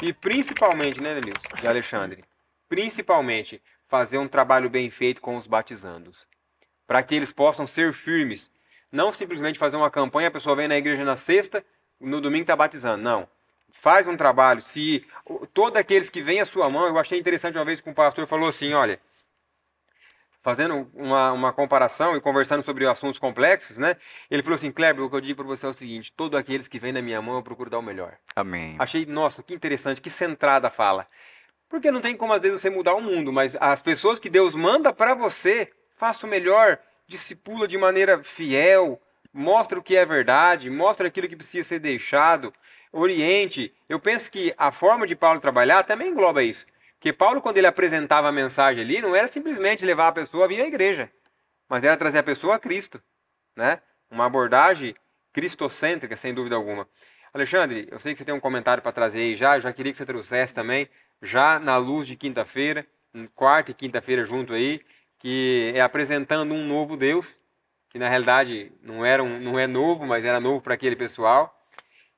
e principalmente, né, Denilson, de Alexandre, principalmente fazer um trabalho bem feito com os batizandos, para que eles possam ser firmes, não simplesmente fazer uma campanha, a pessoa vem na igreja na sexta, no domingo está batizando, não. Faz um trabalho, se todos aqueles que vêm à sua mão, eu achei interessante uma vez que um pastor falou assim, olha, fazendo uma, uma comparação e conversando sobre assuntos complexos, né? Ele falou assim, Kleber, o que eu digo para você é o seguinte, todos aqueles que vêm na minha mão eu procuro dar o melhor. Amém. Achei, nossa, que interessante, que centrada a fala. Porque não tem como às vezes você mudar o mundo, mas as pessoas que Deus manda para você, faça o melhor, discipula de maneira fiel, mostra o que é verdade, mostra aquilo que precisa ser deixado, oriente. Eu penso que a forma de Paulo trabalhar também engloba isso. Porque Paulo, quando ele apresentava a mensagem ali, não era simplesmente levar a pessoa a vir à igreja, mas era trazer a pessoa a Cristo. Né? Uma abordagem cristocêntrica, sem dúvida alguma. Alexandre, eu sei que você tem um comentário para trazer aí já, eu já queria que você trouxesse também já na luz de quinta-feira, quarta e quinta-feira junto aí, que é apresentando um novo Deus, que na realidade não, era um, não é novo, mas era novo para aquele pessoal,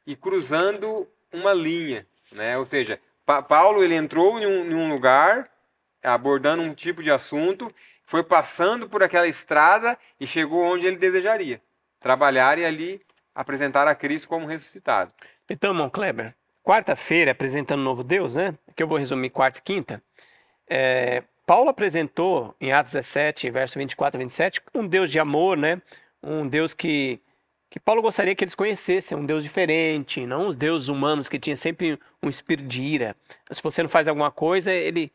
e cruzando uma linha. Né? Ou seja, pa Paulo ele entrou em um, lugar, abordando um tipo de assunto, foi passando por aquela estrada e chegou onde ele desejaria, trabalhar e ali apresentar a Cristo como ressuscitado. Então, irmão Kleber, quarta-feira, apresentando o Novo Deus, né? Que eu vou resumir quarta e quinta. É, Paulo apresentou em Atos 17, verso 24 a 27, um Deus de amor, né? Um Deus que, que Paulo gostaria que eles conhecessem, um Deus diferente, não os deuses humanos que tinha sempre um espírito de ira. Se você não faz alguma coisa, ele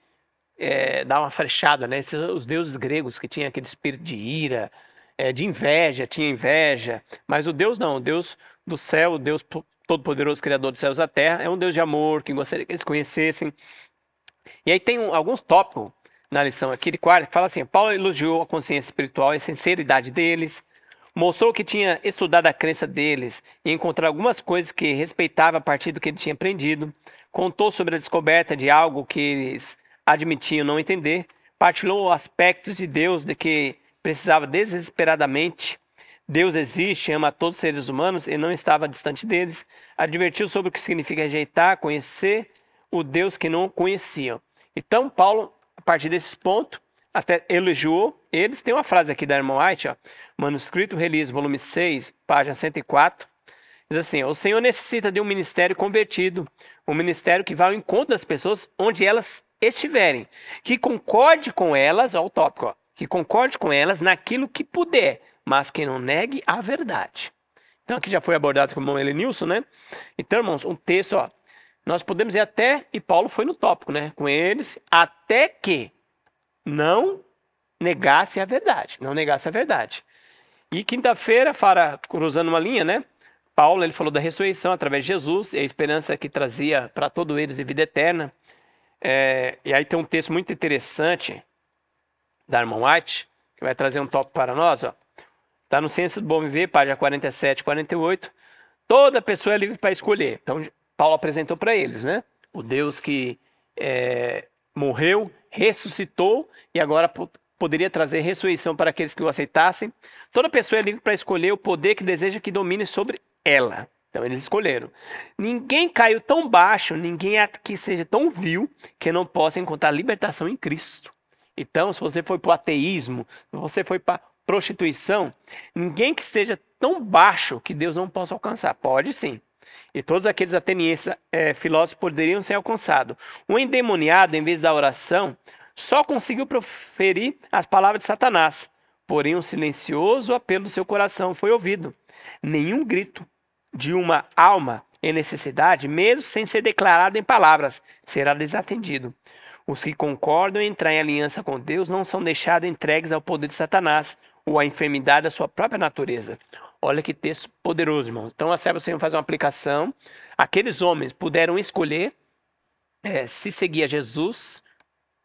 é, dá uma frechada, né? Os deuses gregos que tinham aquele espírito de ira, é, de inveja, tinha inveja. Mas o Deus não, o Deus do céu, o Deus Todo-Poderoso Criador dos céus e da terra, é um Deus de amor que gostaria que eles conhecessem. E aí tem um, alguns tópicos na lição aqui de quarta que fala assim: Paulo elogiou a consciência espiritual e a sinceridade deles, mostrou que tinha estudado a crença deles e encontrado algumas coisas que respeitava a partir do que ele tinha aprendido, contou sobre a descoberta de algo que eles admitiam não entender, partilhou aspectos de Deus de que precisava desesperadamente Deus existe, ama a todos os seres humanos e não estava distante deles. Advertiu sobre o que significa rejeitar, conhecer o Deus que não conheciam. Então, Paulo, a partir desse ponto, até elogiou eles. Tem uma frase aqui da Irmã White, ó, Manuscrito Release, volume 6, página 104. Diz assim: O Senhor necessita de um ministério convertido, um ministério que vá ao encontro das pessoas onde elas estiverem, que concorde com elas, ó, o tópico, ó, que concorde com elas naquilo que puder, mas que não negue a verdade. Então, aqui já foi abordado com o irmão Elenilson, né? Então, irmãos, um texto, ó. Nós podemos ir até, e Paulo foi no tópico, né? Com eles, até que não negasse a verdade. Não negasse a verdade. E quinta-feira, Fara, cruzando uma linha, né? Paulo, ele falou da ressurreição através de Jesus e a esperança que trazia para todos eles e vida eterna. É, e aí tem um texto muito interessante da irmã White, que vai trazer um tópico para nós, ó. Está no Censo do Bom Viver, página 47, 48. Toda pessoa é livre para escolher. Então, Paulo apresentou para eles, né? O Deus que é, morreu, ressuscitou e agora poderia trazer ressurreição para aqueles que o aceitassem. Toda pessoa é livre para escolher o poder que deseja que domine sobre ela. Então eles escolheram. Ninguém caiu tão baixo, ninguém que seja tão vil que não possa encontrar libertação em Cristo. Então, se você foi para o ateísmo, se você foi para prostituição, ninguém que esteja tão baixo que Deus não possa alcançar. Pode sim. E todos aqueles atenienses é, filósofos poderiam ser alcançados. O endemoniado, em vez da oração, só conseguiu proferir as palavras de Satanás. Porém, um silencioso apelo do seu coração foi ouvido. Nenhum grito de uma alma em necessidade, mesmo sem ser declarado em palavras, será desatendido. Os que concordam em entrar em aliança com Deus não são deixados entregues ao poder de Satanás, ou a enfermidade da sua própria natureza. Olha que texto poderoso, irmão. Então, a serva do Senhor faz uma aplicação. Aqueles homens puderam escolher é, se seguir a Jesus,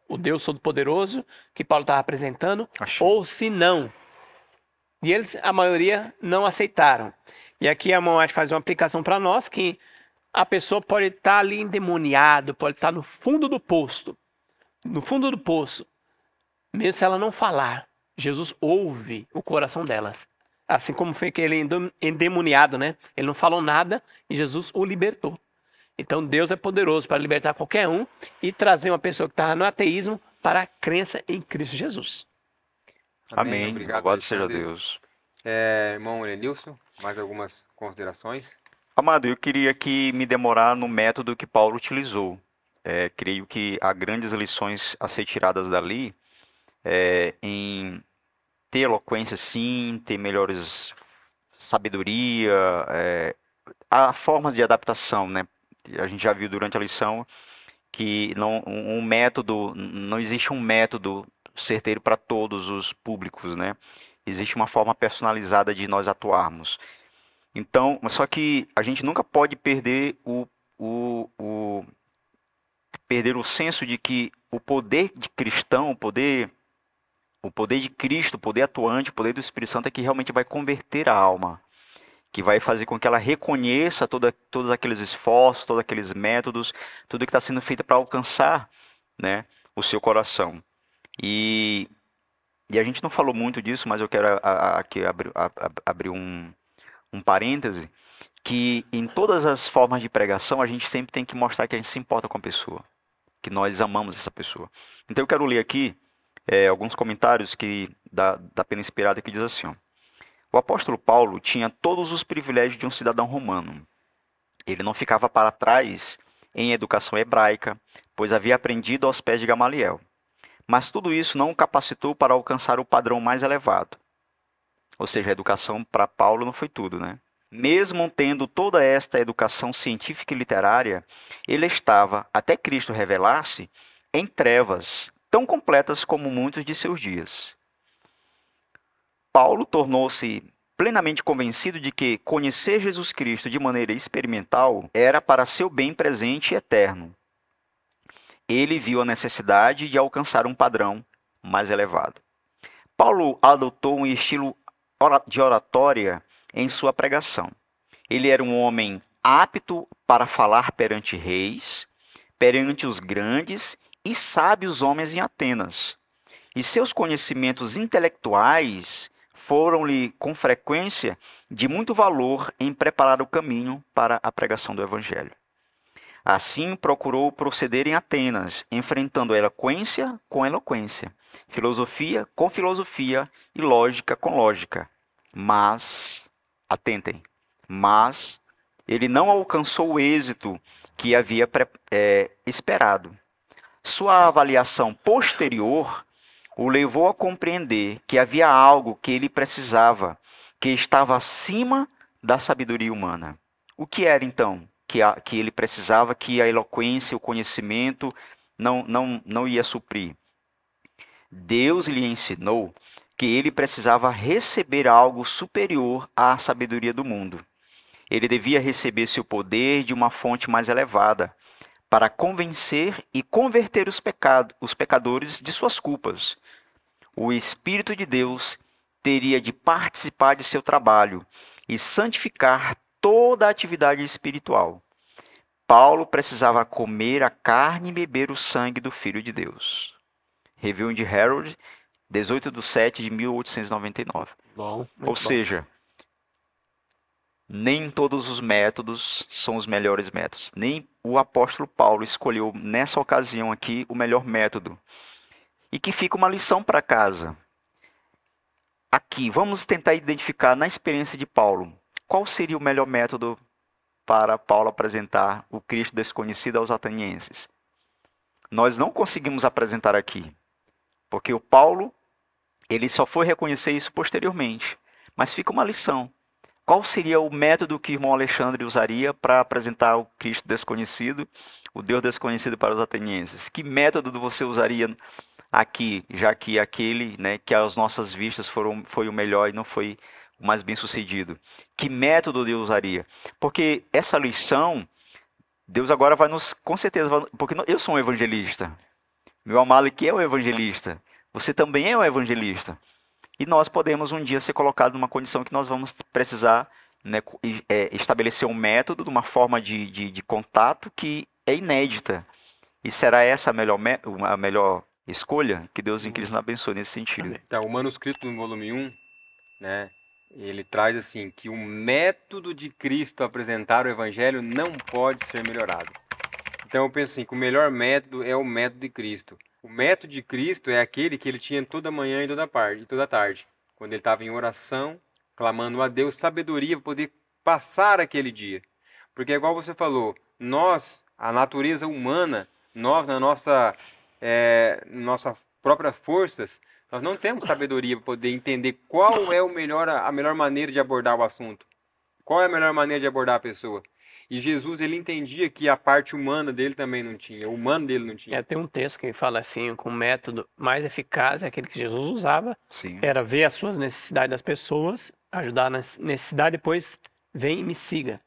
o Deus Todo-Poderoso, que Paulo estava apresentando, ou se não. E eles, a maioria, não aceitaram. E aqui a Moate faz uma aplicação para nós que a pessoa pode estar tá ali endemoniado, pode estar tá no fundo do poço, no fundo do poço, mesmo se ela não falar. Jesus ouve o coração delas. Assim como foi aquele é endemoniado, né? Ele não falou nada e Jesus o libertou. Então Deus é poderoso para libertar qualquer um e trazer uma pessoa que estava no ateísmo para a crença em Cristo Jesus. Amém. Amém. Obrigado, seja Deus. É, irmão Lenilson, mais algumas considerações? Amado, eu queria que me demorar no método que Paulo utilizou. É, creio que há grandes lições a ser tiradas dali é, em ter eloquência sim, ter melhores sabedoria, é, há formas de adaptação, né? A gente já viu durante a lição que não um método, não existe um método certeiro para todos os públicos, né? Existe uma forma personalizada de nós atuarmos. Então, só que a gente nunca pode perder o, o, o perder o senso de que o poder de cristão, o poder o poder de Cristo, o poder atuante, o poder do Espírito Santo é que realmente vai converter a alma, que vai fazer com que ela reconheça toda, todos aqueles esforços, todos aqueles métodos, tudo que está sendo feito para alcançar né, o seu coração. E, e a gente não falou muito disso, mas eu quero aqui abrir, um, um parêntese, que em todas as formas de pregação a gente sempre tem que mostrar que a gente se importa com a pessoa, que nós amamos essa pessoa. Então eu quero ler aqui é, alguns comentários que da, da pena inspirada que diz assim: ó, o apóstolo Paulo tinha todos os privilégios de um cidadão romano. Ele não ficava para trás em educação hebraica, pois havia aprendido aos pés de Gamaliel. Mas tudo isso não o capacitou para alcançar o padrão mais elevado. Ou seja, a educação para Paulo não foi tudo, né? Mesmo tendo toda esta educação científica e literária, ele estava, até Cristo revelasse em trevas, tão completas como muitos de seus dias. Paulo tornou-se plenamente convencido de que conhecer Jesus Cristo de maneira experimental era para seu bem presente e eterno. Ele viu a necessidade de alcançar um padrão mais elevado. Paulo adotou um estilo de oratória em sua pregação. Ele era um homem apto para falar perante reis, perante os grandes e sábios homens em Atenas. E seus conhecimentos intelectuais foram-lhe com frequência de muito valor em preparar o caminho para a pregação do Evangelho. Assim procurou proceder em Atenas, enfrentando eloquência com eloquência, filosofia com filosofia e lógica com lógica. Mas, atentem, mas ele não alcançou o êxito que havia é, esperado. Sua avaliação posterior o levou a compreender que havia algo que ele precisava, que estava acima da sabedoria humana. O que era então que, a, que ele precisava, que a eloquência, o conhecimento não, não, não ia suprir? Deus lhe ensinou que ele precisava receber algo superior à sabedoria do mundo. Ele devia receber seu poder de uma fonte mais elevada, para convencer e converter os, pecado, os pecadores de suas culpas. O Espírito de Deus teria de participar de seu trabalho e santificar toda a atividade espiritual. Paulo precisava comer a carne e beber o sangue do Filho de Deus. Review de Harold, 18 de 7 de 1899. Bom, Ou seja, nem todos os métodos são os melhores métodos. Nem o apóstolo Paulo escolheu nessa ocasião aqui o melhor método. E que fica uma lição para casa. Aqui, vamos tentar identificar na experiência de Paulo qual seria o melhor método para Paulo apresentar o Cristo desconhecido aos atenienses. Nós não conseguimos apresentar aqui, porque o Paulo ele só foi reconhecer isso posteriormente. Mas fica uma lição qual seria o método que o irmão Alexandre usaria para apresentar o Cristo desconhecido, o Deus desconhecido para os atenienses? Que método você usaria aqui, já que aquele né, que às nossas vistas foram, foi o melhor e não foi o mais bem sucedido? Que método Deus usaria? Porque essa lição, Deus agora vai nos, com certeza, vai, porque eu sou um evangelista. Meu amado que é um evangelista. Você também é um evangelista. E nós podemos um dia ser colocados numa condição que nós vamos precisar né, é, estabelecer um método, uma forma de, de, de, contato que é inédita. E será essa a melhor, a melhor escolha? Que Deus em Cristo nos abençoe nesse sentido. Então, o manuscrito no volume 1, né, ele traz assim que o método de Cristo apresentar o evangelho não pode ser melhorado. Então eu penso assim, que o melhor método é o método de Cristo. O método de Cristo é aquele que ele tinha toda manhã e toda, parte, toda tarde, quando ele estava em oração, clamando a Deus sabedoria para poder passar aquele dia. Porque, igual você falou, nós, a natureza humana, nós, na nossa, é, nossa própria forças, nós não temos sabedoria para poder entender qual é o melhor, a melhor maneira de abordar o assunto. Qual é a melhor maneira de abordar a pessoa. E Jesus, ele entendia que a parte humana dele também não tinha, o humano dele não tinha. É, tem um texto que fala assim, com o método mais eficaz é aquele que Jesus usava, Sim. era ver as suas necessidades das pessoas, ajudar na necessidade, depois vem e me siga.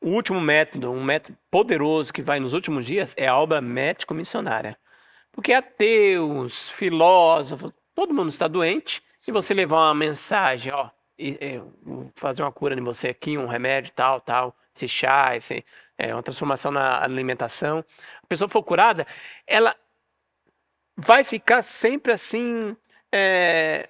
O último método, um método poderoso que vai nos últimos dias, é a obra médico-missionária. Porque ateus, filósofos, todo mundo está doente, e você levar uma mensagem, ó, e, e, fazer uma cura em você aqui, um remédio, tal, tal, esse chá, esse, é, uma transformação na alimentação. A pessoa for curada, ela vai ficar sempre assim, é,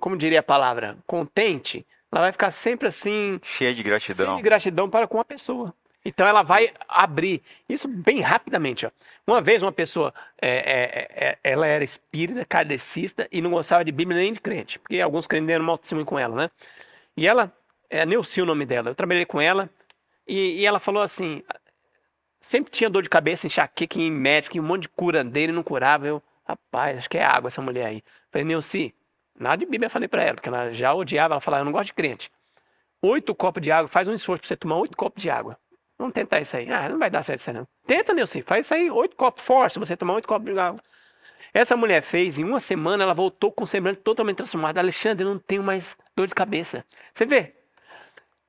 como diria a palavra, contente. Ela vai ficar sempre assim. Cheia de gratidão. Cheia de gratidão para com a pessoa. Então ela vai abrir isso bem rapidamente. Ó. Uma vez uma pessoa, é, é, é, é ela era espírita, kardecista e não gostava de Bíblia nem de crente, porque alguns crentes eram mal testemunho com ela, né? E ela, é Neuci o nome dela, eu trabalhei com ela, e, e ela falou assim: sempre tinha dor de cabeça, enxaqueca, em médico, em um monte de curandeiro dele, não curava. Eu, rapaz, acho que é água essa mulher aí. Falei, Neuci, nada de Bíblia, falei para ela, porque ela já odiava. Ela falava, eu não gosto de crente. Oito copos de água, faz um esforço pra você tomar oito copos de água. Vamos tentar isso aí. Ah, não vai dar certo isso aí, não. Tenta, Neuci, faz isso aí, oito copos, força, você tomar oito copos de água. Essa mulher fez, em uma semana, ela voltou com o semblante totalmente transformado. Alexandre, eu não tenho mais dor de cabeça. Você vê,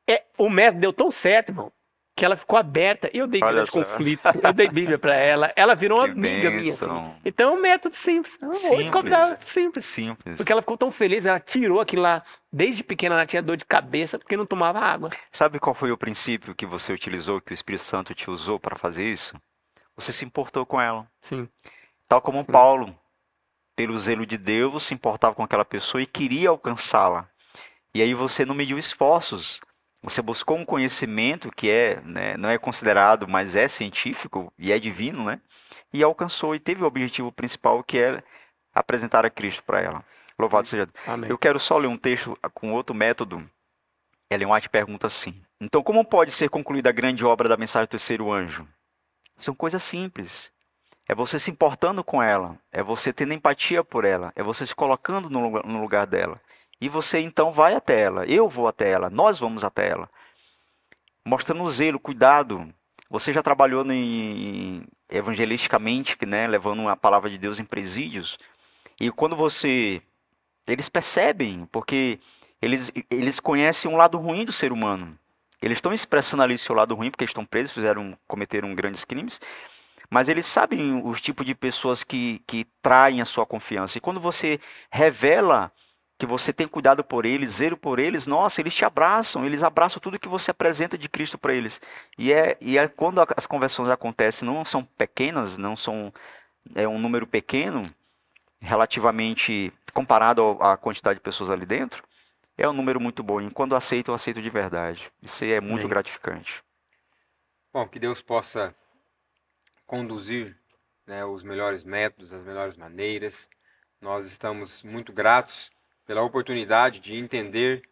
é, o método deu tão certo, irmão, que ela ficou aberta. Eu dei Bíblia de conflito, eu dei Bíblia para ela. Ela virou uma amiga minha. Assim. Então é um método simples. Ah, simples. simples. Simples. Porque ela ficou tão feliz, ela tirou aquilo lá. Desde pequena ela tinha dor de cabeça porque não tomava água. Sabe qual foi o princípio que você utilizou, que o Espírito Santo te usou para fazer isso? Você se importou com ela. Sim. Tal como Sim. Paulo, pelo zelo de Deus, se importava com aquela pessoa e queria alcançá-la. E aí você não mediu esforços você buscou um conhecimento que é, né, não é considerado, mas é científico e é divino, né? E alcançou e teve o objetivo principal que é apresentar a Cristo para ela. Louvado seja Deus. Amém. Eu quero só ler um texto ah, com outro método. Ellen White pergunta assim: Então, como pode ser concluída a grande obra da mensagem do terceiro anjo? São coisas simples. É você se importando com ela, é você tendo empatia por ela, é você se colocando no lugar dela, e você então vai até ela, eu vou até ela, nós vamos até ela. Mostrando zelo, cuidado. Você já trabalhou em, evangelisticamente, né, levando a palavra de Deus em presídios. E quando você. Eles percebem, porque eles, eles conhecem um lado ruim do ser humano. Eles estão expressando ali seu lado ruim, porque estão presos, fizeram, cometeram grandes crimes. Mas eles sabem os tipos de pessoas que, que traem a sua confiança. E quando você revela que você tem cuidado por eles, zelo por eles, nossa, eles te abraçam, eles abraçam tudo que você apresenta de Cristo para eles. E é, e é quando as conversões acontecem, não são pequenas, não são é um número pequeno, relativamente comparado à quantidade de pessoas ali dentro, é um número muito bom. E quando aceito, eu aceito de verdade. Isso é muito Sim. gratificante. Bom, que Deus possa conduzir né, os melhores métodos, as melhores maneiras. Nós estamos muito gratos pela oportunidade de entender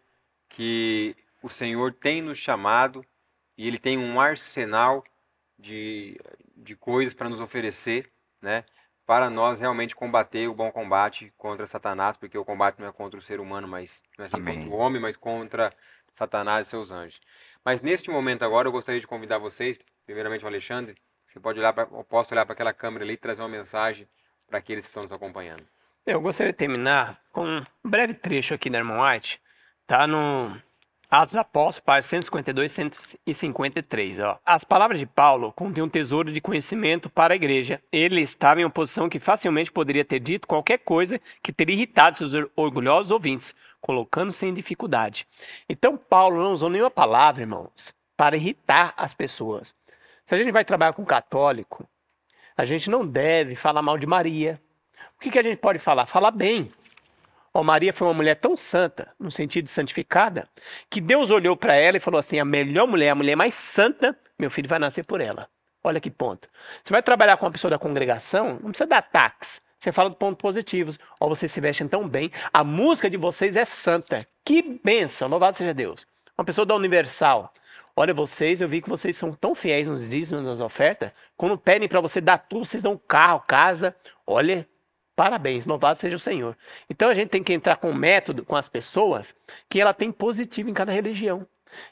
que o Senhor tem nos chamado e Ele tem um arsenal de, de coisas para nos oferecer, né? Para nós realmente combater o bom combate contra Satanás, porque o combate não é contra o ser humano, mas, mas é contra o homem, mas contra Satanás e seus anjos. Mas neste momento agora eu gostaria de convidar vocês, primeiramente o Alexandre, você pode olhar, posso olhar para aquela câmera ali e trazer uma mensagem para aqueles que estão nos acompanhando. Eu gostaria de terminar com um breve trecho aqui da Irmão White. Está no Atos Apóstolos, página 152 153. Ó. As palavras de Paulo contêm um tesouro de conhecimento para a igreja. Ele estava em uma posição que facilmente poderia ter dito qualquer coisa que teria irritado seus orgulhosos ouvintes, colocando-se em dificuldade. Então, Paulo não usou nenhuma palavra, irmãos, para irritar as pessoas. Se a gente vai trabalhar com um católico, a gente não deve falar mal de Maria, que, que a gente pode falar? Falar bem. Oh, Maria foi uma mulher tão santa, no sentido de santificada, que Deus olhou para ela e falou assim: a melhor mulher, a mulher mais santa, meu filho vai nascer por ela. Olha que ponto. Você vai trabalhar com uma pessoa da congregação, não precisa dar ataques. Você fala de pontos positivos. Ó, oh, vocês se vestem tão bem. A música de vocês é santa. Que bênção, louvado seja Deus. Uma pessoa da Universal. Olha vocês, eu vi que vocês são tão fiéis nos dízimos, nas ofertas. Quando pedem para você dar tudo, vocês dão carro, casa. Olha, Parabéns, louvado seja o Senhor. Então a gente tem que entrar com um método com as pessoas que ela tem positivo em cada religião.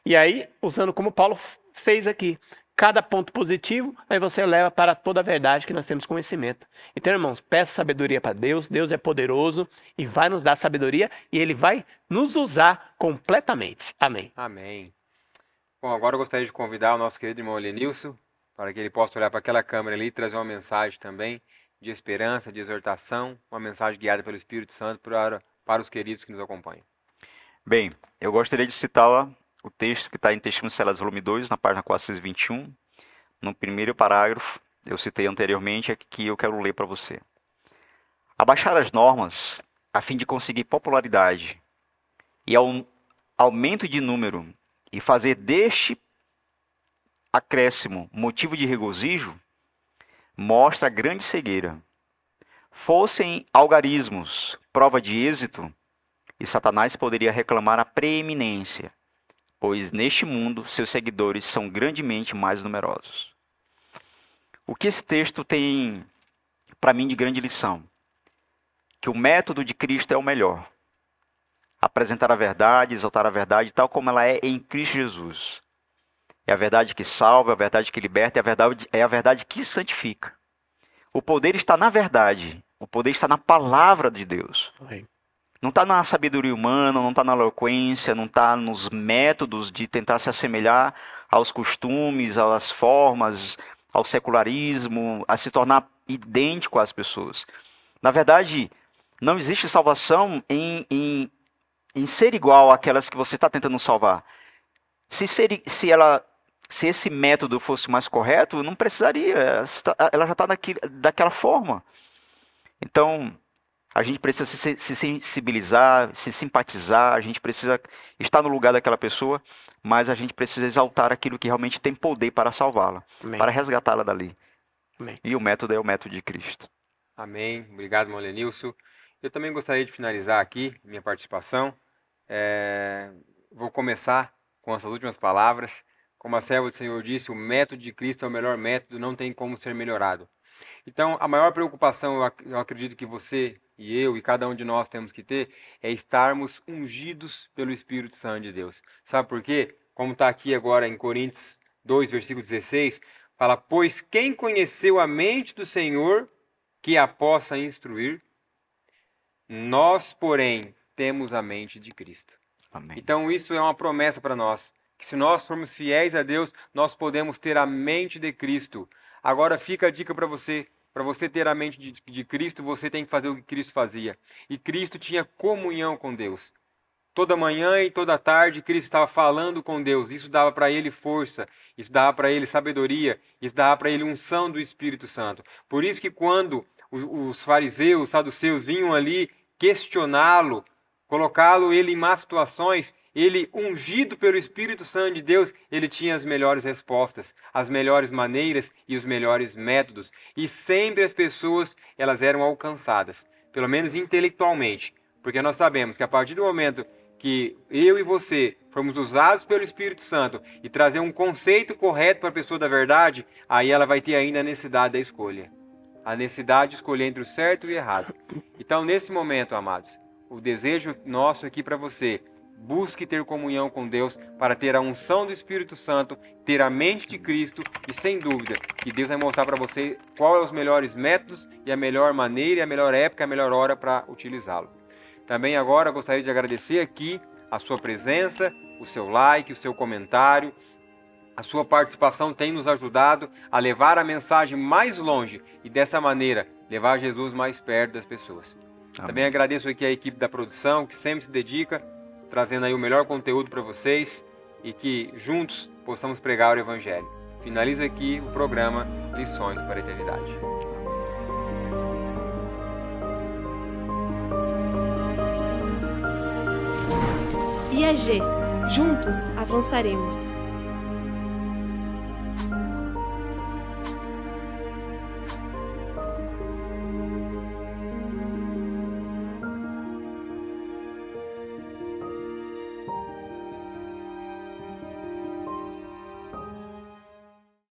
E aí, usando como Paulo fez aqui, cada ponto positivo, aí você leva para toda a verdade que nós temos conhecimento. Então, irmãos, peça sabedoria para Deus, Deus é poderoso e vai nos dar sabedoria e ele vai nos usar completamente. Amém. Amém. Bom, agora eu gostaria de convidar o nosso querido irmão Lenilson para que ele possa olhar para aquela câmera ali e trazer uma mensagem também de esperança, de exortação, uma mensagem guiada pelo Espírito Santo para, para os queridos que nos acompanham. Bem, eu gostaria de citar o texto que está em Testemunhas volume 2, na página 421, no primeiro parágrafo, eu citei anteriormente, é que eu quero ler para você. Abaixar as normas a fim de conseguir popularidade e ao, aumento de número e fazer deste acréscimo motivo de regozijo mostra grande cegueira. Fossem algarismos prova de êxito, e Satanás poderia reclamar a preeminência, pois neste mundo seus seguidores são grandemente mais numerosos. O que esse texto tem para mim de grande lição? Que o método de Cristo é o melhor. Apresentar a verdade, exaltar a verdade tal como ela é em Cristo Jesus. É a verdade que salva, é a verdade que liberta, é a verdade, é a verdade que santifica. O poder está na verdade. O poder está na palavra de Deus. Amém. Não está na sabedoria humana, não está na eloquência, não está nos métodos de tentar se assemelhar aos costumes, às formas, ao secularismo, a se tornar idêntico às pessoas. Na verdade, não existe salvação em, em, em ser igual àquelas que você está tentando salvar. Se, ser, se ela se esse método fosse mais correto, não precisaria. Ela já está daquela forma. Então, a gente precisa se, se sensibilizar, se simpatizar, a gente precisa estar no lugar daquela pessoa, mas a gente precisa exaltar aquilo que realmente tem poder para salvá-la, para resgatá-la dali. Amém. E o método é o método de Cristo. Amém. Obrigado, Molenilson. Eu também gostaria de finalizar aqui minha participação. É... Vou começar com essas últimas palavras como a serva do Senhor disse, o método de Cristo é o melhor método, não tem como ser melhorado. Então, a maior preocupação, eu acredito que você e eu e cada um de nós temos que ter, é estarmos ungidos pelo Espírito Santo de Deus. Sabe por quê? Como está aqui agora em Coríntios 2, versículo 16, fala: Pois quem conheceu a mente do Senhor que a possa instruir, nós, porém, temos a mente de Cristo. Amém. Então, isso é uma promessa para nós que se nós formos fiéis a Deus, nós podemos ter a mente de Cristo. Agora fica a dica para você. Para você ter a mente de, de Cristo, você tem que fazer o que Cristo fazia. E Cristo tinha comunhão com Deus. Toda manhã e toda tarde, Cristo estava falando com Deus. Isso dava para ele força, isso dava para ele sabedoria, isso dava para ele unção do Espírito Santo. Por isso que quando os, os fariseus, os saduceus vinham ali questioná-lo, colocá-lo ele em más situações, ele ungido pelo Espírito Santo de Deus, ele tinha as melhores respostas, as melhores maneiras e os melhores métodos, e sempre as pessoas elas eram alcançadas, pelo menos intelectualmente, porque nós sabemos que a partir do momento que eu e você formos usados pelo Espírito Santo e trazer um conceito correto para a pessoa da verdade, aí ela vai ter ainda a necessidade da escolha. A necessidade de escolher entre o certo e o errado. Então, nesse momento, amados, o desejo nosso aqui para você Busque ter comunhão com Deus para ter a unção do Espírito Santo, ter a mente de Cristo e, sem dúvida, que Deus vai mostrar para você qual é os melhores métodos e a melhor maneira, e a melhor época, a melhor hora para utilizá-lo. Também agora gostaria de agradecer aqui a sua presença, o seu like, o seu comentário. A sua participação tem nos ajudado a levar a mensagem mais longe e, dessa maneira, levar Jesus mais perto das pessoas. Amém. Também agradeço aqui a equipe da produção que sempre se dedica trazendo aí o melhor conteúdo para vocês e que juntos possamos pregar o Evangelho. Finalizo aqui o programa Lições para a Eternidade. IAG. Juntos avançaremos.